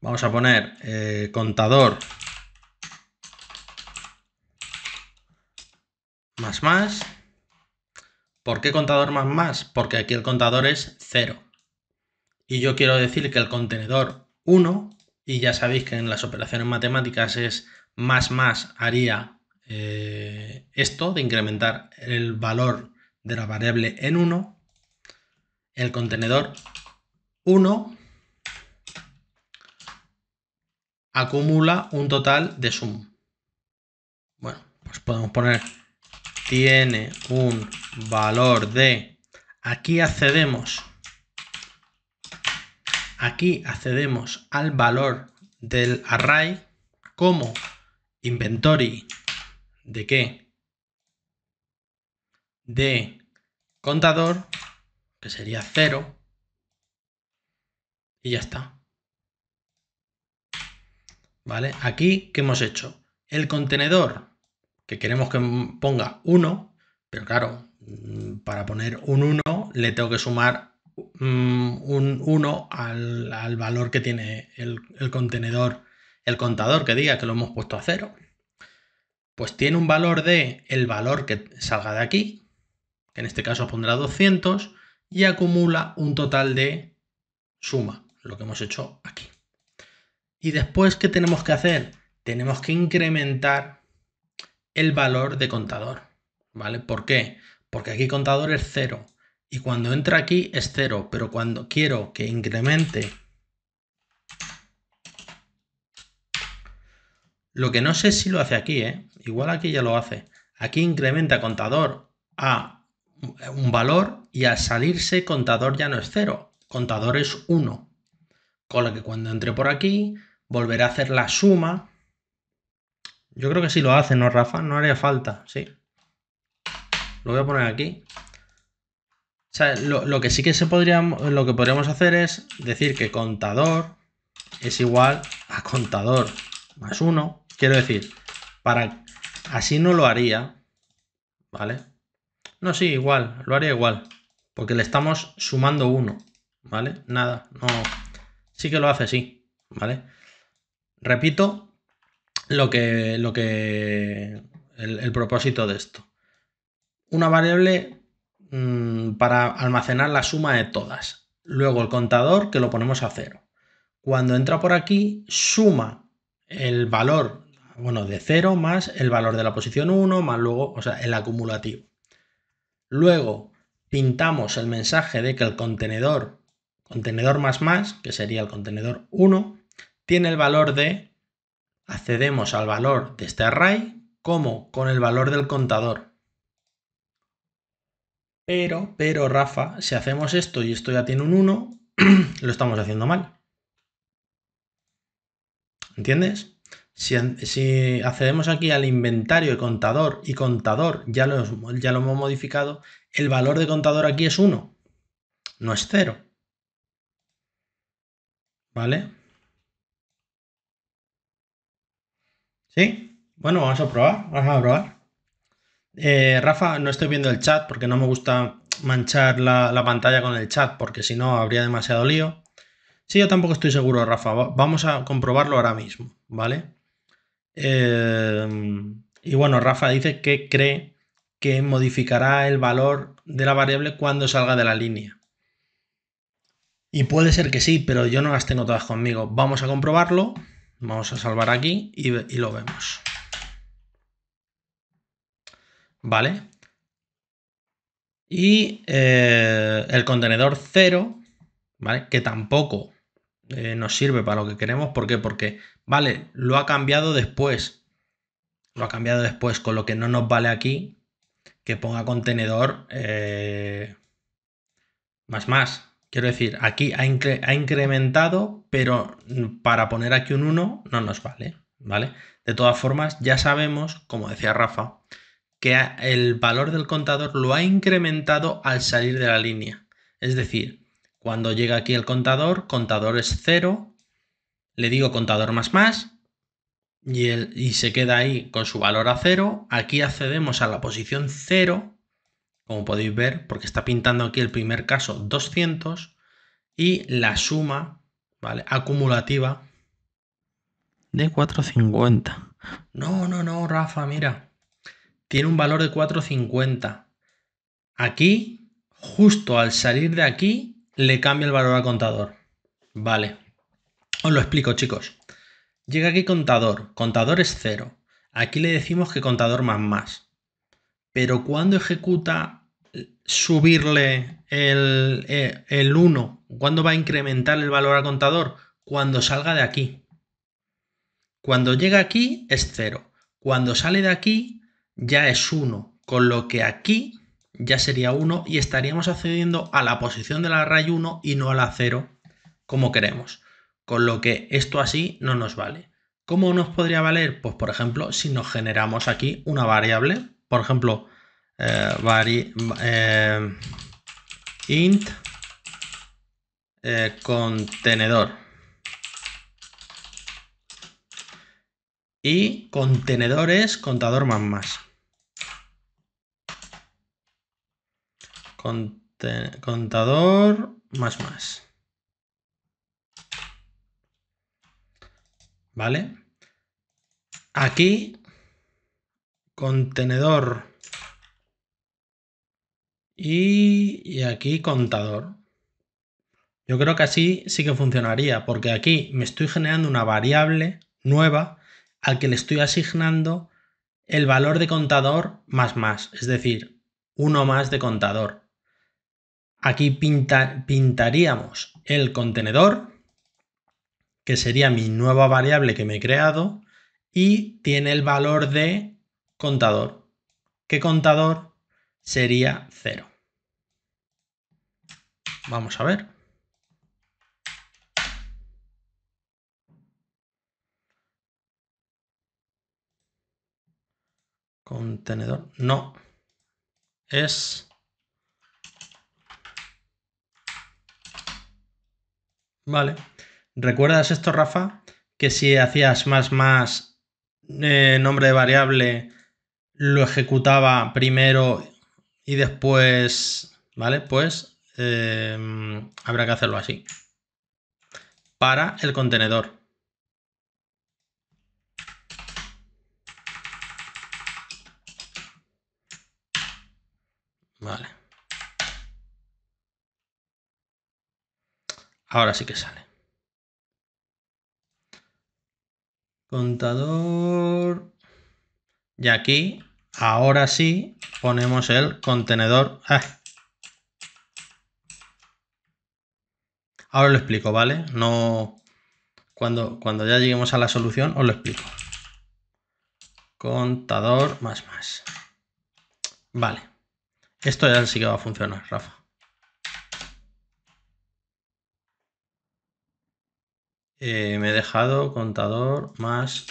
Vamos a poner eh, contador más más. ¿Por qué contador más más? Porque aquí el contador es 0. Y yo quiero decir que el contenedor 1, y ya sabéis que en las operaciones matemáticas es más más haría eh, esto de incrementar el valor de la variable en 1, el contenedor 1 acumula un total de sum. Bueno, pues podemos poner tiene un valor de, aquí accedemos, aquí accedemos al valor del array como inventory ¿De qué? De contador, que sería 0. Y ya está. ¿Vale? Aquí, ¿qué hemos hecho? El contenedor, que queremos que ponga 1, pero claro, mm, para poner un 1 le tengo que sumar mm, un 1 al, valor que tiene el, el contenedor, el contador que diga que lo hemos puesto a 0 pues tiene un valor de el valor que salga de aquí, que en este caso pondrá 200, y acumula un total de suma, lo que hemos hecho aquí. Y después, ¿qué tenemos que hacer? Tenemos que incrementar el valor de contador, ¿vale? ¿Por qué? Porque aquí contador es 0 y cuando entra aquí es 0, pero cuando quiero que incremente Lo que no sé si lo hace aquí, ¿eh? Igual aquí ya lo hace. Aquí incrementa contador a un valor y al salirse contador ya no es cero. contador es 1. Con lo que cuando entre por aquí volverá a hacer la suma. Yo creo que sí lo hace, ¿no, Rafa? No haría falta, sí. Lo voy a poner aquí. lo, que sí que se podría, lo que podríamos hacer es decir que contador es igual a contador más 1. Quiero decir, para Así no lo haría, ¿vale? No, sí, igual, lo haría igual, porque le estamos sumando 1, ¿vale? Nada, no... Sí que lo hace, sí, ¿vale? Repito lo que... Lo que el, propósito de esto. Una variable mm, para almacenar la suma de todas. Luego el contador que lo ponemos a cero. Cuando entra por aquí, suma el valor bueno, de 0 más el valor de la posición 1, más luego, o sea, el acumulativo. Luego pintamos el mensaje de que el contenedor, contenedor más más, que sería el contenedor 1, tiene el valor de, accedemos al valor de este array, como con el valor del contador. Pero, pero, Rafa, si hacemos esto y esto ya tiene un 1, lo estamos haciendo mal. ¿Entiendes? Si, accedemos aquí al inventario de contador y contador, ya lo, ya hemos modificado, el valor de contador aquí es 1, no es 0. ¿Vale? ¿Sí? Bueno, vamos a probar, vamos a probar. Eh, Rafa, no estoy viendo el chat porque no me gusta manchar la, la pantalla con el chat porque si no habría demasiado lío. Sí, yo tampoco estoy seguro, Rafa. Vamos a comprobarlo ahora mismo, ¿vale? Em, y bueno, Rafa dice que cree que modificará el valor de la variable cuando salga de la línea. Y puede ser que sí, pero yo no las tengo todas conmigo. Vamos a comprobarlo. Vamos a salvar aquí y, lo vemos. Vale. Y eh, el contenedor 0, ¿vale? que tampoco eh, nos sirve para lo que queremos. ¿Por qué? Porque Vale, lo ha cambiado después. Lo ha cambiado después, con lo que no nos vale aquí que ponga contenedor eh, más más. Quiero decir, aquí ha, incrementado, pero para poner aquí un 1 no nos vale, ¿vale? De todas formas, ya sabemos, como decía Rafa, que el valor del contador lo ha incrementado al salir de la línea. Es decir, cuando llega aquí el contador, contador es 0, le digo contador más más y, y se queda ahí con su valor a cero. Aquí accedemos a la posición 0, como podéis ver, porque está pintando aquí el primer caso 200 y la suma ¿vale? acumulativa de 450. No, no, no, Rafa, mira. Tiene un valor de 450. Aquí, justo al salir de aquí, le cambia el valor al contador. Vale, os lo explico, chicos. Llega aquí contador. Contador es cero. Aquí le decimos que contador más más. Pero cuando ejecuta eh, subirle el, 1, eh, cuando va a incrementar el valor al contador? Cuando salga de aquí. Cuando llega aquí es 0. Cuando sale de aquí ya es 1. Con lo que aquí ya sería 1 y estaríamos accediendo a la posición de la array 1 y no a la 0 como queremos. Con lo que esto así no nos vale. ¿Cómo nos podría valer? Pues por ejemplo, si nos generamos aquí una variable, por ejemplo, eh, eh, int eh, contenedor. Y contenedores, contador más más. contador más más. ¿vale? Aquí, contenedor y, aquí contador. Yo creo que así sí que funcionaría, porque aquí me estoy generando una variable nueva al que le estoy asignando el valor de contador más más, es decir, uno más de contador. Aquí pintaríamos el contenedor que sería mi nueva variable que me he creado, y tiene el valor de contador, qué contador sería 0. Vamos a ver. Contenedor, no. Es... Vale. ¿Recuerdas esto, Rafa? Que si hacías más más eh, nombre de variable, lo ejecutaba primero y después, ¿vale? Pues eh, habrá que hacerlo así. Para el contenedor. Vale. Ahora sí que sale. contador. Y aquí, ahora sí, ponemos el contenedor. Ah. Ahora lo explico, ¿vale? No. Cuando, cuando ya lleguemos a la solución, os lo explico. Contador más más. Vale. Esto ya sí que va a funcionar, Rafa. Eh, me he dejado contador más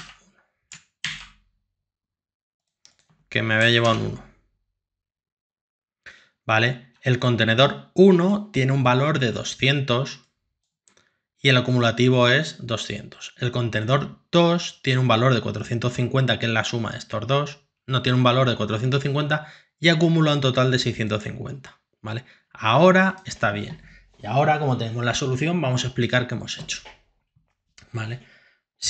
que me había llevado un 1. ¿Vale? El contenedor 1 tiene un valor de 200 y el acumulativo es 200. El contenedor 2 tiene un valor de 450, que es la suma de estos dos. No tiene un valor de 450 y acumula un total de 650. ¿Vale? Ahora está bien. Y ahora, como tenemos la solución, vamos a explicar qué hemos hecho. ¿vale?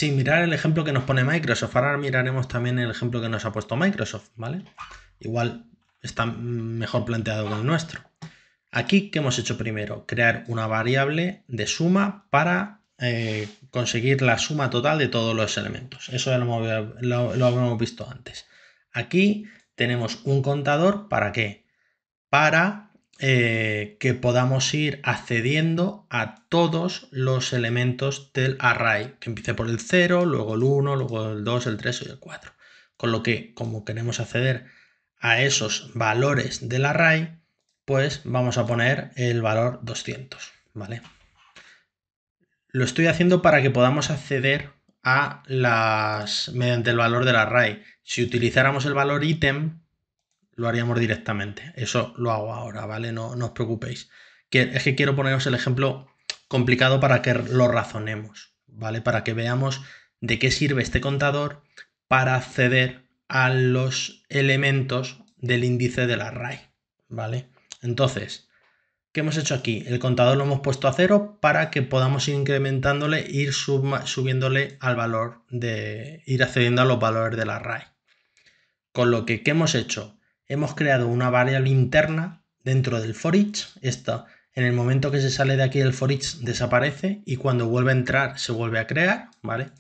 mirar el ejemplo que nos pone Microsoft. Ahora miraremos también el ejemplo que nos ha puesto Microsoft, ¿vale? Igual está mejor planteado que el nuestro. Aquí, ¿qué hemos hecho primero? Crear una variable de suma para eh, conseguir la suma total de todos los elementos. Eso ya lo, lo habíamos visto antes. Aquí tenemos un contador, ¿para qué? Para eh, que podamos ir accediendo a todos los elementos del array, que empiece por el 0, luego el 1, luego el 2, el 3 y el 4. Con lo que, como queremos acceder a esos valores del array, pues vamos a poner el valor 200, ¿vale? Lo estoy haciendo para que podamos acceder a las mediante el valor del array. Si utilizáramos el valor ítem, lo haríamos directamente. Eso lo hago ahora, ¿vale? No, no os preocupéis. es que quiero poneros el ejemplo complicado para que lo razonemos, ¿vale? Para que veamos de qué sirve este contador para acceder a los elementos del índice del array, ¿vale? Entonces, ¿qué hemos hecho aquí? El contador lo hemos puesto a cero para que podamos ir incrementándole, ir subiéndole al valor de, ir accediendo a los valores del array. Con lo que, ¿qué hemos hecho? hemos creado una variable interna dentro del for each. Esta, en el momento que se sale de aquí el for each, desaparece y cuando vuelve a entrar se vuelve a crear, ¿vale?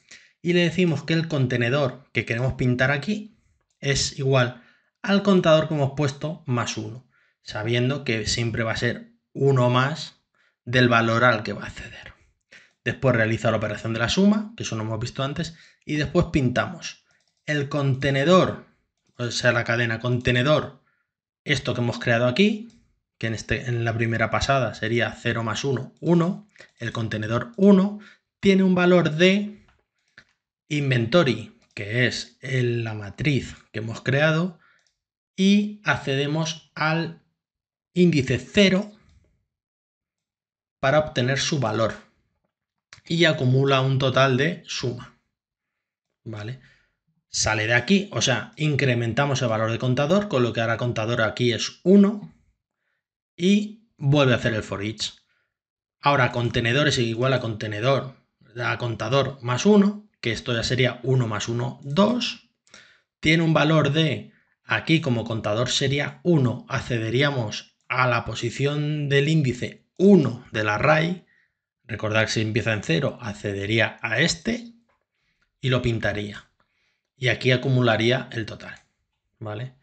Y le decimos que el contenedor que queremos pintar aquí es igual al contador que hemos puesto más uno, sabiendo que siempre va a ser uno más del valor al que va a acceder. Después realiza la operación de la suma, que eso no hemos visto antes, y después pintamos el contenedor o sea, la cadena contenedor, esto que hemos creado aquí, que en, este, en la primera pasada sería 0 más 1, 1, el contenedor 1, tiene un valor de inventory, que es la matriz que hemos creado, y accedemos al índice 0 para obtener su valor y acumula un total de suma. ¿Vale? sale de aquí, o sea, incrementamos el valor de contador, con lo que ahora contador aquí es 1 y vuelve a hacer el for each. Ahora contenedor es igual a contenedor, a contador más 1, que esto ya sería 1 más 1, 2. Tiene un valor de, aquí como contador sería 1, accederíamos a la posición del índice 1 del array, recordad que si empieza en 0, accedería a este y lo pintaría y aquí acumularía el total, ¿vale?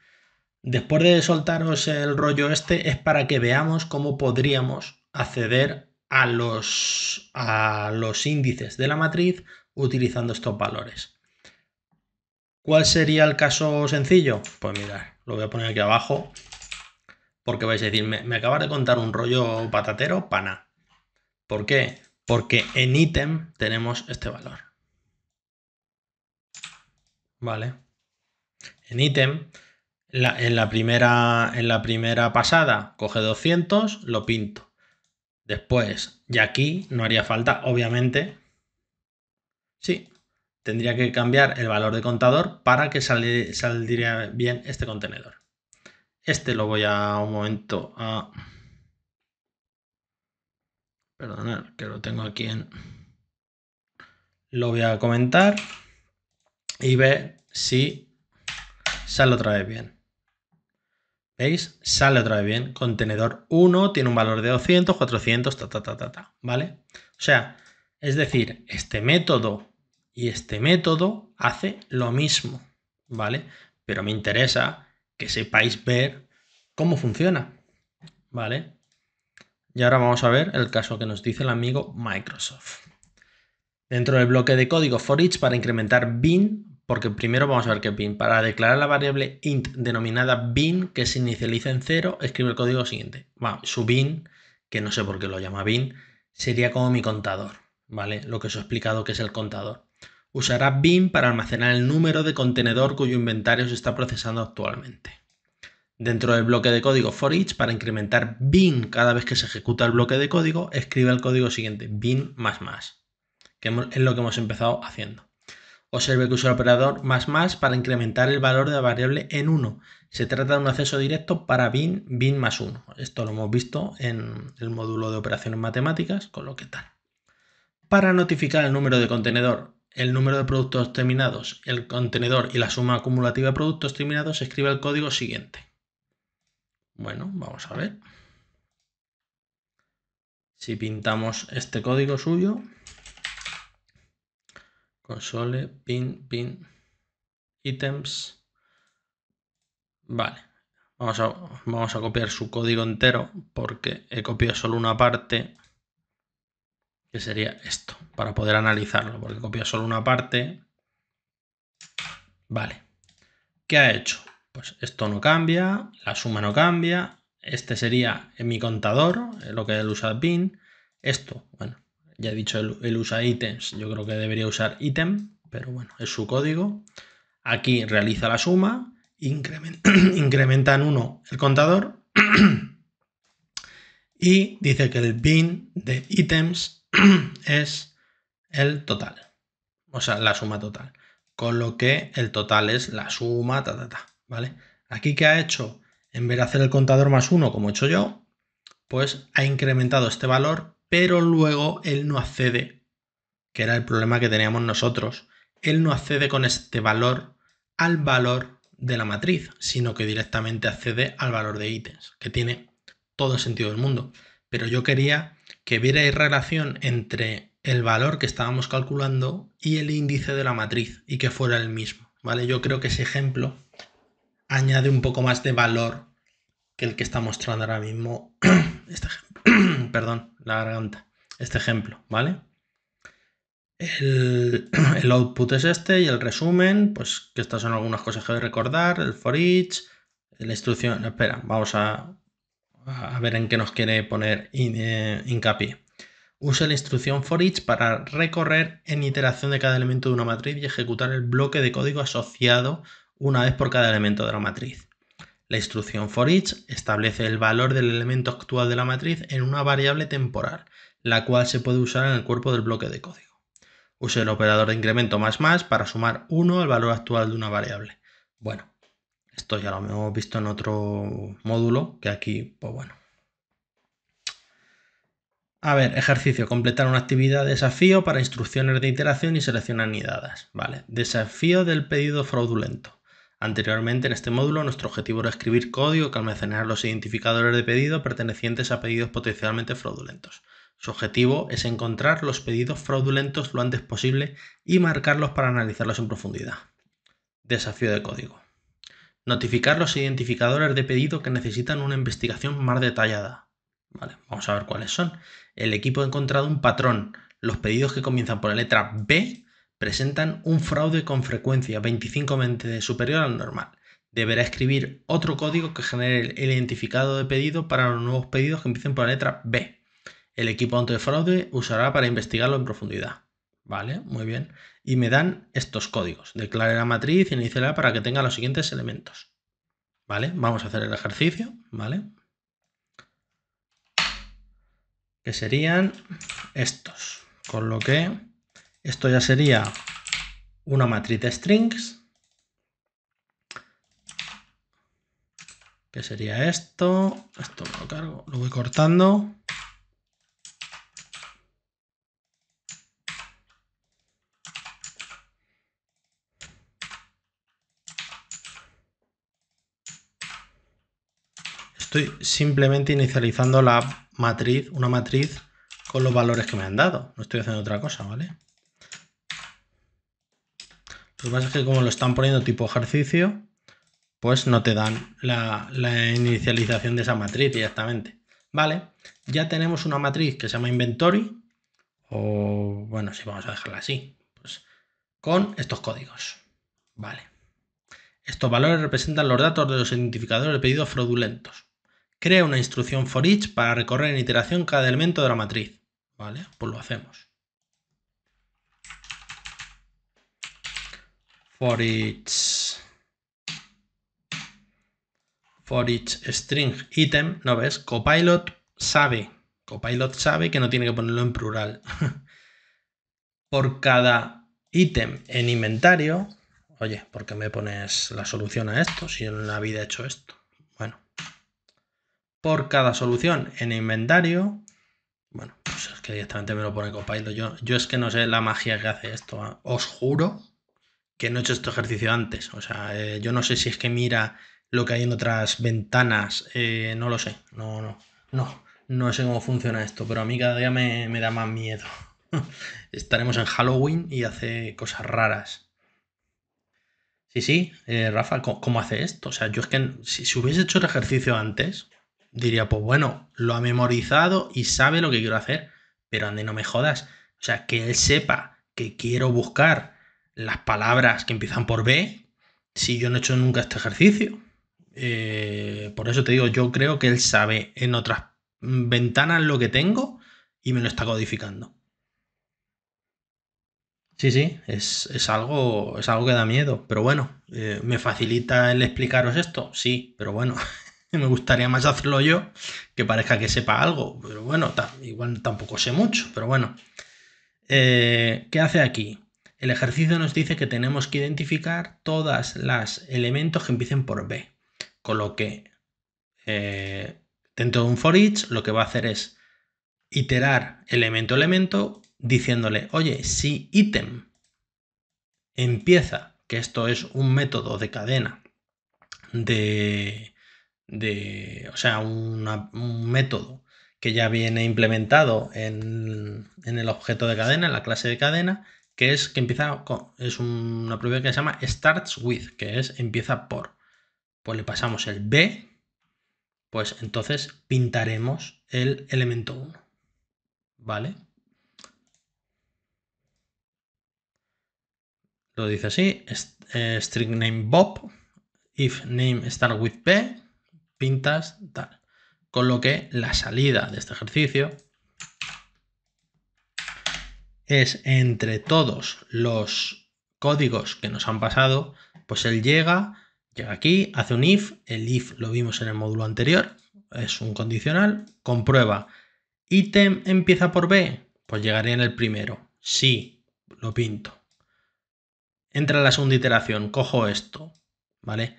Después de soltaros el rollo este es para que veamos cómo podríamos acceder a los, a los índices de la matriz utilizando estos valores. ¿Cuál sería el caso sencillo? Pues mirad, lo voy a poner aquí abajo porque vais a decir, me, acaba de contar un rollo patatero, pana. ¿Por qué? Porque en ítem tenemos este valor. Vale. En ítem, en, la primera, en la primera pasada coge 200, lo pinto. Después, y aquí no haría falta, obviamente. Sí, tendría que cambiar el valor de contador para que saldría bien este contenedor. Este lo voy a un momento a... Perdonad, que lo tengo aquí en... Lo voy a comentar y ve si sale otra vez bien. ¿Veis? Sale otra vez bien. Contenedor 1 tiene un valor de 200, 400, ta, ta, ta, ta, ta. ¿Vale? O sea, es decir, este método y este método hace lo mismo. ¿Vale? Pero me interesa que sepáis ver cómo funciona. ¿Vale? Y ahora vamos a ver el caso que nos dice el amigo Microsoft. Dentro del bloque de código for each para incrementar bin porque primero vamos a ver qué bin. Para declarar la variable int denominada bin, que se inicializa en cero, escribe el código siguiente. su bin, que no sé por qué lo llama bin, sería como mi contador, ¿vale? Lo que os he explicado que es el contador. Usará bin para almacenar el número de contenedor cuyo inventario se está procesando actualmente. Dentro del bloque de código for each, para incrementar bin cada vez que se ejecuta el bloque de código, escribe el código siguiente, bin más más, que es lo que hemos empezado haciendo. Observe que usa el operador más más para incrementar el valor de la variable en 1. Se trata de un acceso directo para bin, bin más 1. Esto lo hemos visto en el módulo de operaciones matemáticas, con lo que tal. Para notificar el número de contenedor, el número de productos terminados, el contenedor y la suma acumulativa de productos terminados, se escribe el código siguiente. Bueno, vamos a ver. Si pintamos este código suyo, console, pin, pin, items Vale, vamos a, vamos a copiar su código entero porque he copiado solo una parte que sería esto, para poder analizarlo, porque copiado solo una parte. Vale, ¿qué ha hecho? Pues esto no cambia, la suma no cambia, este sería en mi contador, lo que el usa pin, esto, bueno, ya he dicho, él, usa ítems, yo creo que debería usar ítem, pero bueno, es su código. Aquí realiza la suma, incrementa, en 1 el contador y dice que el bin de ítems es el total, o sea, la suma total. Con lo que el total es la suma, ta, ta, ta, ¿vale? Aquí que ha hecho, en vez de hacer el contador más 1, como he hecho yo, pues ha incrementado este valor pero luego él no accede, que era el problema que teníamos nosotros. Él no accede con este valor al valor de la matriz, sino que directamente accede al valor de ítems, que tiene todo el sentido del mundo. Pero yo quería que vierais relación entre el valor que estábamos calculando y el índice de la matriz y que fuera el mismo, ¿vale? Yo creo que ese ejemplo añade un poco más de valor que el que está mostrando ahora mismo este ejemplo. Perdón la garganta. Este ejemplo, ¿vale? El, output es este y el resumen, pues que estas son algunas cosas que voy a recordar, el for each, la instrucción, espera, vamos a, ver en qué nos quiere poner eh, hincapié. Usa la instrucción for each para recorrer en iteración de cada elemento de una matriz y ejecutar el bloque de código asociado una vez por cada elemento de la matriz. La instrucción for each establece el valor del elemento actual de la matriz en una variable temporal, la cual se puede usar en el cuerpo del bloque de código. Use el operador de incremento más más para sumar 1 al valor actual de una variable. Bueno, esto ya lo hemos visto en otro módulo, que aquí, pues bueno. A ver, ejercicio, completar una actividad de desafío para instrucciones de iteración y selección anidadas. Vale, desafío del pedido fraudulento. Anteriormente en este módulo nuestro objetivo era escribir código que almacenara los identificadores de pedido pertenecientes a pedidos potencialmente fraudulentos. Su objetivo es encontrar los pedidos fraudulentos lo antes posible y marcarlos para analizarlos en profundidad. Desafío de código. Notificar los identificadores de pedido que necesitan una investigación más detallada. Vale, vamos a ver cuáles son. El equipo ha encontrado un patrón. Los pedidos que comienzan por la letra B presentan un fraude con frecuencia 25 veces superior al normal. Deberá escribir otro código que genere el identificado de pedido para los nuevos pedidos que empiecen por la letra B. El equipo fraude usará para investigarlo en profundidad. Vale, muy bien. Y me dan estos códigos. Declare la matriz y iniciará para que tenga los siguientes elementos. Vale, vamos a hacer el ejercicio. Vale. Que serían estos. Con lo que esto ya sería una matriz de strings, que sería esto, esto lo cargo, lo voy cortando. Estoy simplemente inicializando la matriz, una matriz con los valores que me han dado. No estoy haciendo otra cosa, ¿vale? Lo que pasa es que como lo están poniendo tipo ejercicio, pues no te dan la, inicialización de esa matriz directamente. Vale, ya tenemos una matriz que se llama inventory, o bueno, si vamos a dejarla así, pues, con estos códigos. Vale. Estos valores representan los datos de los identificadores de pedidos fraudulentos. Crea una instrucción for each para recorrer en iteración cada elemento de la matriz. Vale, pues lo hacemos. for each string item, ¿no ves? Copilot sabe, Copilot sabe que no tiene que ponerlo en plural. por cada ítem en inventario, oye, ¿por qué me pones la solución a esto si en la vida he hecho esto? Bueno, por cada solución en inventario, bueno, pues es que directamente me lo pone Copilot. Yo, yo es que no sé la magia que hace esto. Ah, os juro que no he hecho este ejercicio antes. O sea, eh, yo no sé si es que mira lo que hay en otras ventanas, eh, no lo sé, no, no, no, no sé cómo funciona esto, pero a mí cada día me, da más miedo. Estaremos en Halloween y hace cosas raras. Sí, sí, eh, Rafa, ¿cómo, hace esto? O sea, yo es que si, hubiese hecho el ejercicio antes, diría, pues bueno, lo ha memorizado y sabe lo que quiero hacer, pero ande, no me jodas. O sea, que él sepa que quiero buscar las palabras que empiezan por B si yo no he hecho nunca este ejercicio? Eh, por eso te digo, yo creo que él sabe en otras ventanas lo que tengo y me lo está codificando. Sí, sí, es, algo, es algo que da miedo, pero bueno, eh, ¿me facilita el explicaros esto? Sí, pero bueno, me gustaría más hacerlo yo, que parezca que sepa algo, pero bueno, igual tampoco sé mucho, pero bueno. Eh, ¿Qué hace aquí? El ejercicio nos dice que tenemos que identificar todas las elementos que empiecen por B, con lo que eh, dentro de un for each lo que va a hacer es iterar elemento a elemento diciéndole, oye, si item empieza, que esto es un método de cadena de, o sea, un método que ya viene implementado en, en el objeto de cadena, en la clase de cadena, que es que empieza con, es una propiedad que se llama starts with, que es empieza por. Pues le pasamos el b, pues entonces pintaremos el elemento 1. ¿Vale? Lo dice así, eh, string name bob, if name start with b, pintas tal. Con lo que la salida de este ejercicio es entre todos los códigos que nos han pasado, pues él llega, llega aquí, hace un if, el if lo vimos en el módulo anterior, es un condicional, comprueba, ítem empieza por B, pues llegaría en el primero, sí, lo pinto. Entra la segunda iteración, cojo esto, ¿vale?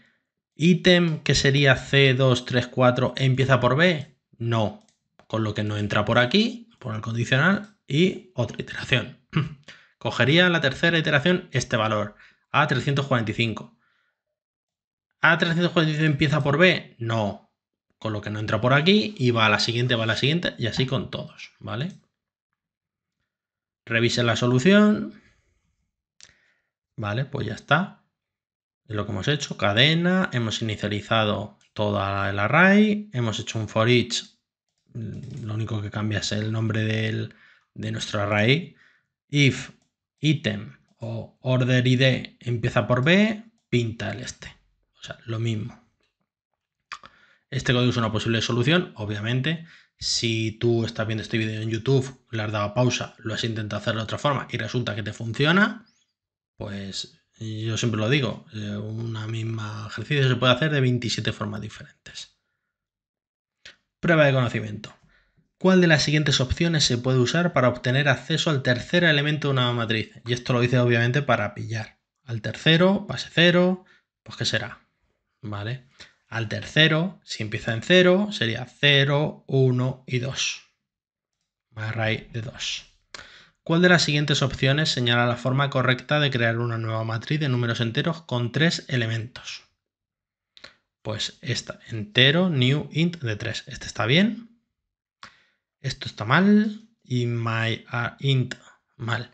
Ítem que sería C234 empieza por B, no, con lo que no entra por aquí, por el condicional, y otra iteración. Cogería la tercera iteración este valor, A345. ¿A345 empieza por B? No. Con lo que no entra por aquí y va a la siguiente, va a la siguiente y así con todos, ¿vale? Revise la solución. Vale, pues ya está. Es lo que hemos hecho. Cadena, hemos inicializado toda el array, hemos hecho un for each. Lo único que cambia es el nombre del, de nuestro array, if item o order id empieza por b, pinta el este. O sea, lo mismo. Este código es una posible solución, obviamente. Si tú estás viendo este vídeo en YouTube, le has dado pausa, lo has intentado hacer de otra forma y resulta que te funciona, pues yo siempre lo digo, eh, una misma ejercicio se puede hacer de 27 formas diferentes. Prueba de conocimiento cuál de las siguientes opciones se puede usar para obtener acceso al tercer elemento de una matriz. Y esto lo hice obviamente para pillar. Al tercero, pase cero, pues ¿qué será? ¿Vale? Al tercero, si empieza en cero, sería 0, 1 y 2. Array de 2. ¿Cuál de las siguientes opciones señala la forma correcta de crear una nueva matriz de números enteros con tres elementos? Pues esta, entero, new, int de 3. Este está bien, esto está mal y my int mal.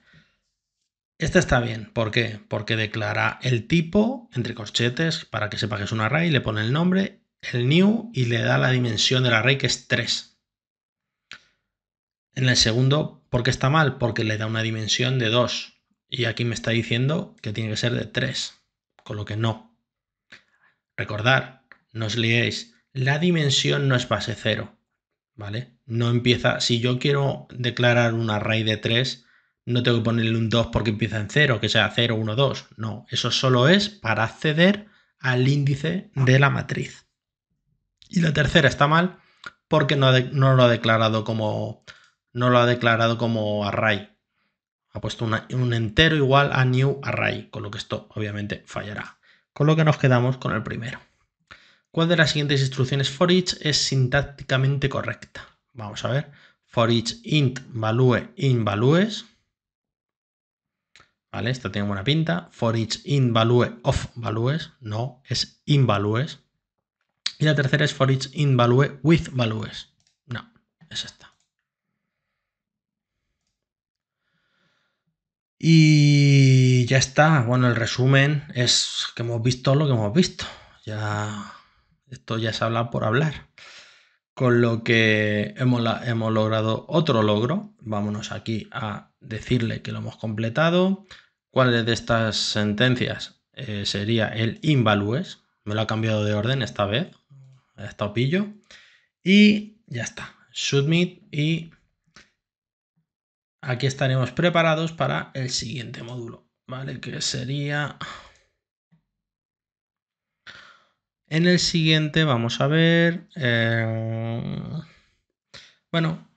Esta está bien, ¿por qué? Porque declara el tipo, entre corchetes, para que sepa que es un array, le pone el nombre, el new y le da la dimensión del array que es 3. En el segundo, ¿por qué está mal? Porque le da una dimensión de 2 y aquí me está diciendo que tiene que ser de 3, con lo que no. Recordar, no os liéis, la dimensión no es base 0, ¿vale? No empieza, si yo quiero declarar un array de 3, no tengo que ponerle un 2 porque empieza en 0, que sea 0, 1, 2. No, eso solo es para acceder al índice de la matriz. Y la tercera está mal porque no, lo ha declarado como no lo declarado como array. Ha puesto un entero igual a new array, con lo que esto obviamente fallará. Con lo que nos quedamos con el primero. ¿Cuál de las siguientes instrucciones for each es sintácticamente correcta? Vamos a ver. For each int value in ¿Vale? Esto tiene buena pinta. For each int value of values. No, es in Y la tercera es for each int value with values. No, es esta. Y ya está. Bueno, el resumen es que hemos visto lo que hemos visto. Ya esto ya se habla por hablar con lo que hemos, hemos logrado otro logro. Vámonos aquí a decirle que lo hemos completado. ¿Cuál de estas sentencias eh, sería el Invalues? Me lo ha cambiado de orden esta vez. Ha pillo. Y ya está. Submit y aquí estaremos preparados para el siguiente módulo. ¿Vale? Que sería... En el siguiente vamos a ver... Eh, bueno,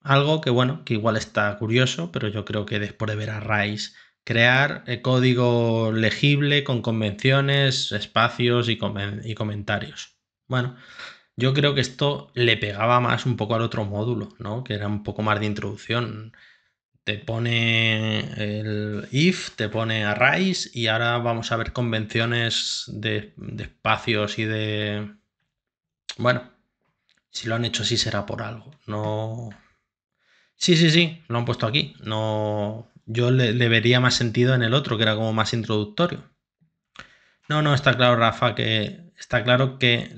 algo que bueno, que igual está curioso, pero yo creo que después de ver a Rice crear eh, código legible con convenciones, espacios y, y, comentarios. Bueno, yo creo que esto le pegaba más un poco al otro módulo, ¿no? Que era un poco más de introducción te pone el if, te pone arrays y ahora vamos a ver convenciones de, espacios y de... Bueno, si lo han hecho así será por algo. No... Sí, sí, sí, lo han puesto aquí. No... Yo le, le vería más sentido en el otro, que era como más introductorio. No, no, está claro, Rafa, que está claro que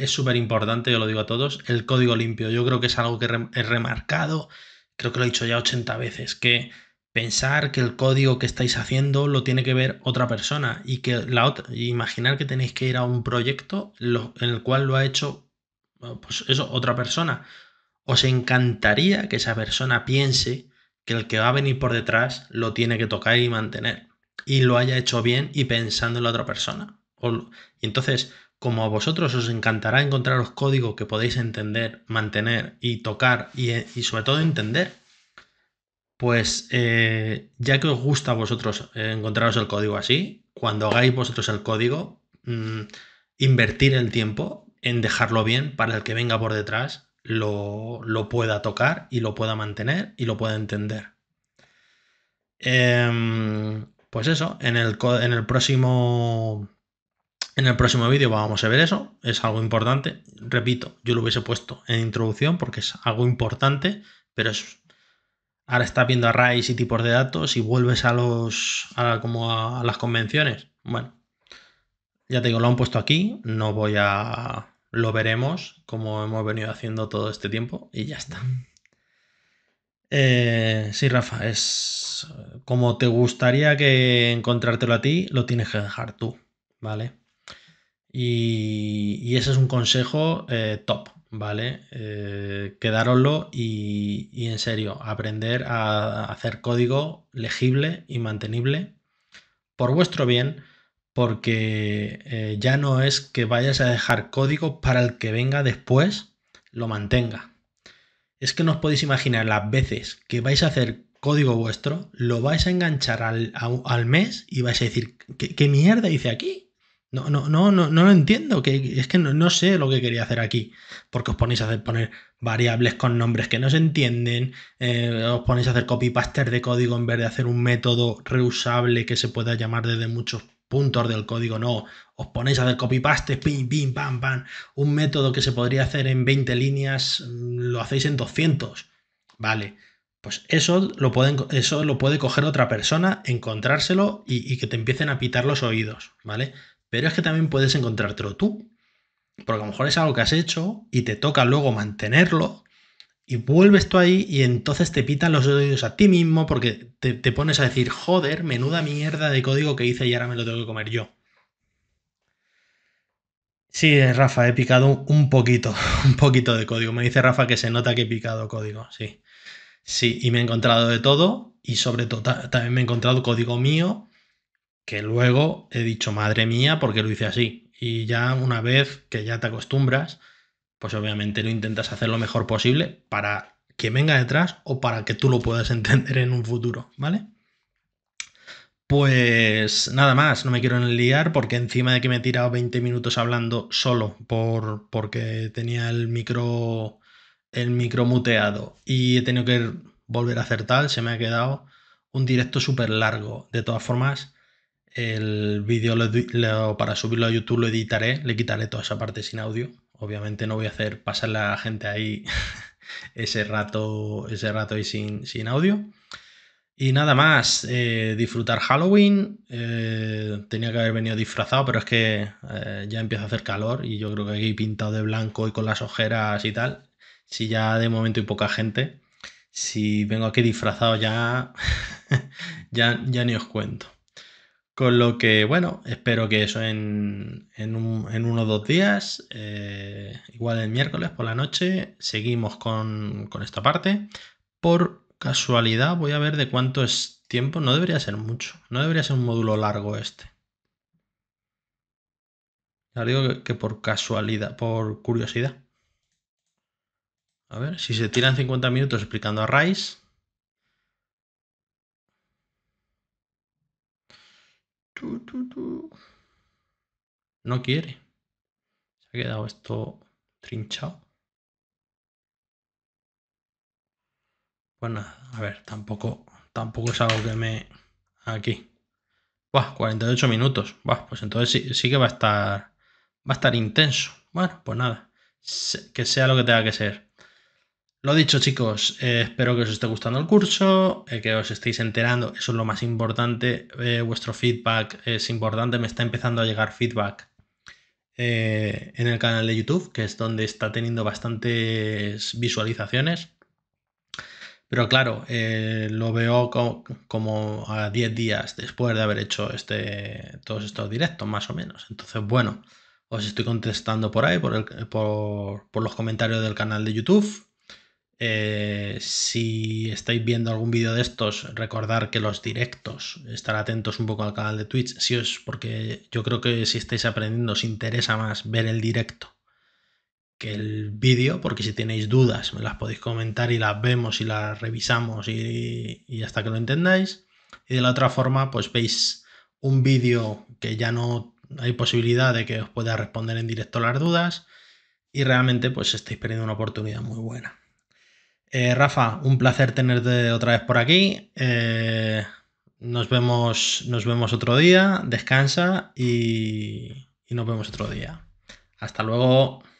es súper importante, yo lo digo a todos, el código limpio. Yo creo que es algo que he remarcado creo que lo he dicho ya 80 veces, que pensar que el código que estáis haciendo lo tiene que ver otra persona y que la imaginar que tenéis que ir a un proyecto en el cual lo ha hecho pues eso, otra persona. Os encantaría que esa persona piense que el que va a venir por detrás lo tiene que tocar y mantener y lo haya hecho bien y pensando en la otra persona. O, entonces, como a vosotros os encantará encontraros código que podéis entender, mantener y tocar y, eh, sobre todo entender, pues eh, ya que os gusta a vosotros eh, encontraros el código así, cuando hagáis vosotros el código, mm, invertir el tiempo en dejarlo bien para el que venga por detrás lo, lo pueda tocar y lo pueda mantener y lo pueda entender. Em, pues eso, el, en el próximo en el próximo vídeo vamos a ver eso, es algo importante. Repito, yo lo hubiese puesto en introducción porque es algo importante, pero es ahora estás viendo arrays y tipos de datos y vuelves a los como a, las convenciones. Bueno, ya te digo, lo han puesto aquí, no voy a lo veremos como hemos venido haciendo todo este tiempo y ya está. Eh, sí, Rafa, es como te gustaría que encontrártelo a ti, lo tienes que dejar tú, ¿vale? Y, ese es un consejo eh, top, ¿vale? Eh, quedároslo y, en serio, aprender a hacer código legible y mantenible por vuestro bien, porque eh, ya no es que vayas a dejar código para el que venga después lo mantenga. Es que no os podéis imaginar las veces que vais a hacer código vuestro, lo vais a enganchar al, mes y vais a decir, ¿qué, qué mierda hice aquí? No, no, no, no, no lo entiendo. Que, es que no, sé lo que quería hacer aquí. Porque os ponéis a poner variables con nombres que no se entienden. Eh, os ponéis a hacer copy-paster de código en vez de hacer un método reusable que se pueda llamar desde muchos puntos del código. No, os ponéis a hacer copy-paste, pim, pim, pam, pam. Un método que se podría hacer en 20 líneas, mm, lo hacéis en 200. Vale. Pues eso lo, pueden, eso lo puede coger otra persona, encontrárselo y que te empiecen a pitar los oídos, ¿vale? pero es que también puedes encontrártelo tú. Porque a lo mejor es algo que has hecho y te toca luego mantenerlo y vuelves tú ahí y entonces te pitan los oídos a ti mismo porque te, te, pones a decir, joder, menuda mierda de código que hice y ahora me lo tengo que comer yo. Sí, eh, Rafa, he picado un poquito, un poquito de código. Me dice Rafa que se nota que he picado código, sí. Sí, y me he encontrado de todo y sobre todo también me he encontrado código mío que luego he dicho, madre mía, porque lo hice así? Y ya una vez que ya te acostumbras, pues obviamente lo intentas hacer lo mejor posible para que venga detrás o para que tú lo puedas entender en un futuro, ¿vale? Pues nada más, no me quiero enliar porque encima de que me he tirado 20 minutos hablando solo por, porque tenía el micro, el micro muteado y he tenido que volver a hacer tal, se me ha quedado un directo súper largo. De todas formas, el vídeo para subirlo a YouTube lo editaré, le quitaré toda esa parte sin audio. Obviamente no voy a hacer pasarle a la gente ahí ese rato, ese rato sin, audio. Y nada más, eh, disfrutar Halloween. Eh, tenía que haber venido disfrazado, pero es que eh, ya empieza a hacer calor y yo creo que aquí pintado de blanco y con las ojeras y tal. Si ya de momento hay poca gente, si vengo aquí disfrazado ya, ya, ya ni os cuento. Con lo que, bueno, espero que eso en, en, uno o dos días, eh, igual el miércoles por la noche, seguimos con, con, esta parte. Por casualidad voy a ver de cuánto es tiempo, no debería ser mucho, no debería ser un módulo largo este. Ya digo que, que por casualidad, por curiosidad. A ver, si se tiran 50 minutos explicando a Rice, No quiere. Se ha quedado esto trinchado. Pues nada, a ver, tampoco, tampoco es algo que me... Aquí. Buah, 48 minutos. pues entonces sí, sí que va a estar... Va a estar intenso. Bueno, pues nada. Que sea lo que tenga que ser. Lo dicho chicos, eh, espero que os esté gustando el curso, eh, que os estéis enterando, eso es lo más importante, eh, vuestro feedback es importante, me está empezando a llegar feedback en el canal de YouTube, que es donde está teniendo bastantes visualizaciones, pero claro, lo veo como, a 10 días después de haber hecho este, todos estos directos, más o menos, entonces bueno, os estoy contestando por ahí, por los comentarios del canal de YouTube eh, si estáis viendo algún vídeo de estos, recordar que los directos, estar atentos un poco al canal de Twitch, si es porque yo creo que si estáis aprendiendo os interesa más ver el directo que el vídeo, porque si tenéis dudas me las podéis comentar y las vemos y las revisamos y, y hasta que lo entendáis. Y de la otra forma, pues veis un vídeo que ya no hay posibilidad de que os pueda responder en directo las dudas y realmente pues estáis perdiendo una oportunidad muy buena. Eh, Rafa, un placer tenerte otra vez por aquí. Eh, nos, vemos, nos vemos otro día. Descansa y, y nos vemos otro día. Hasta luego.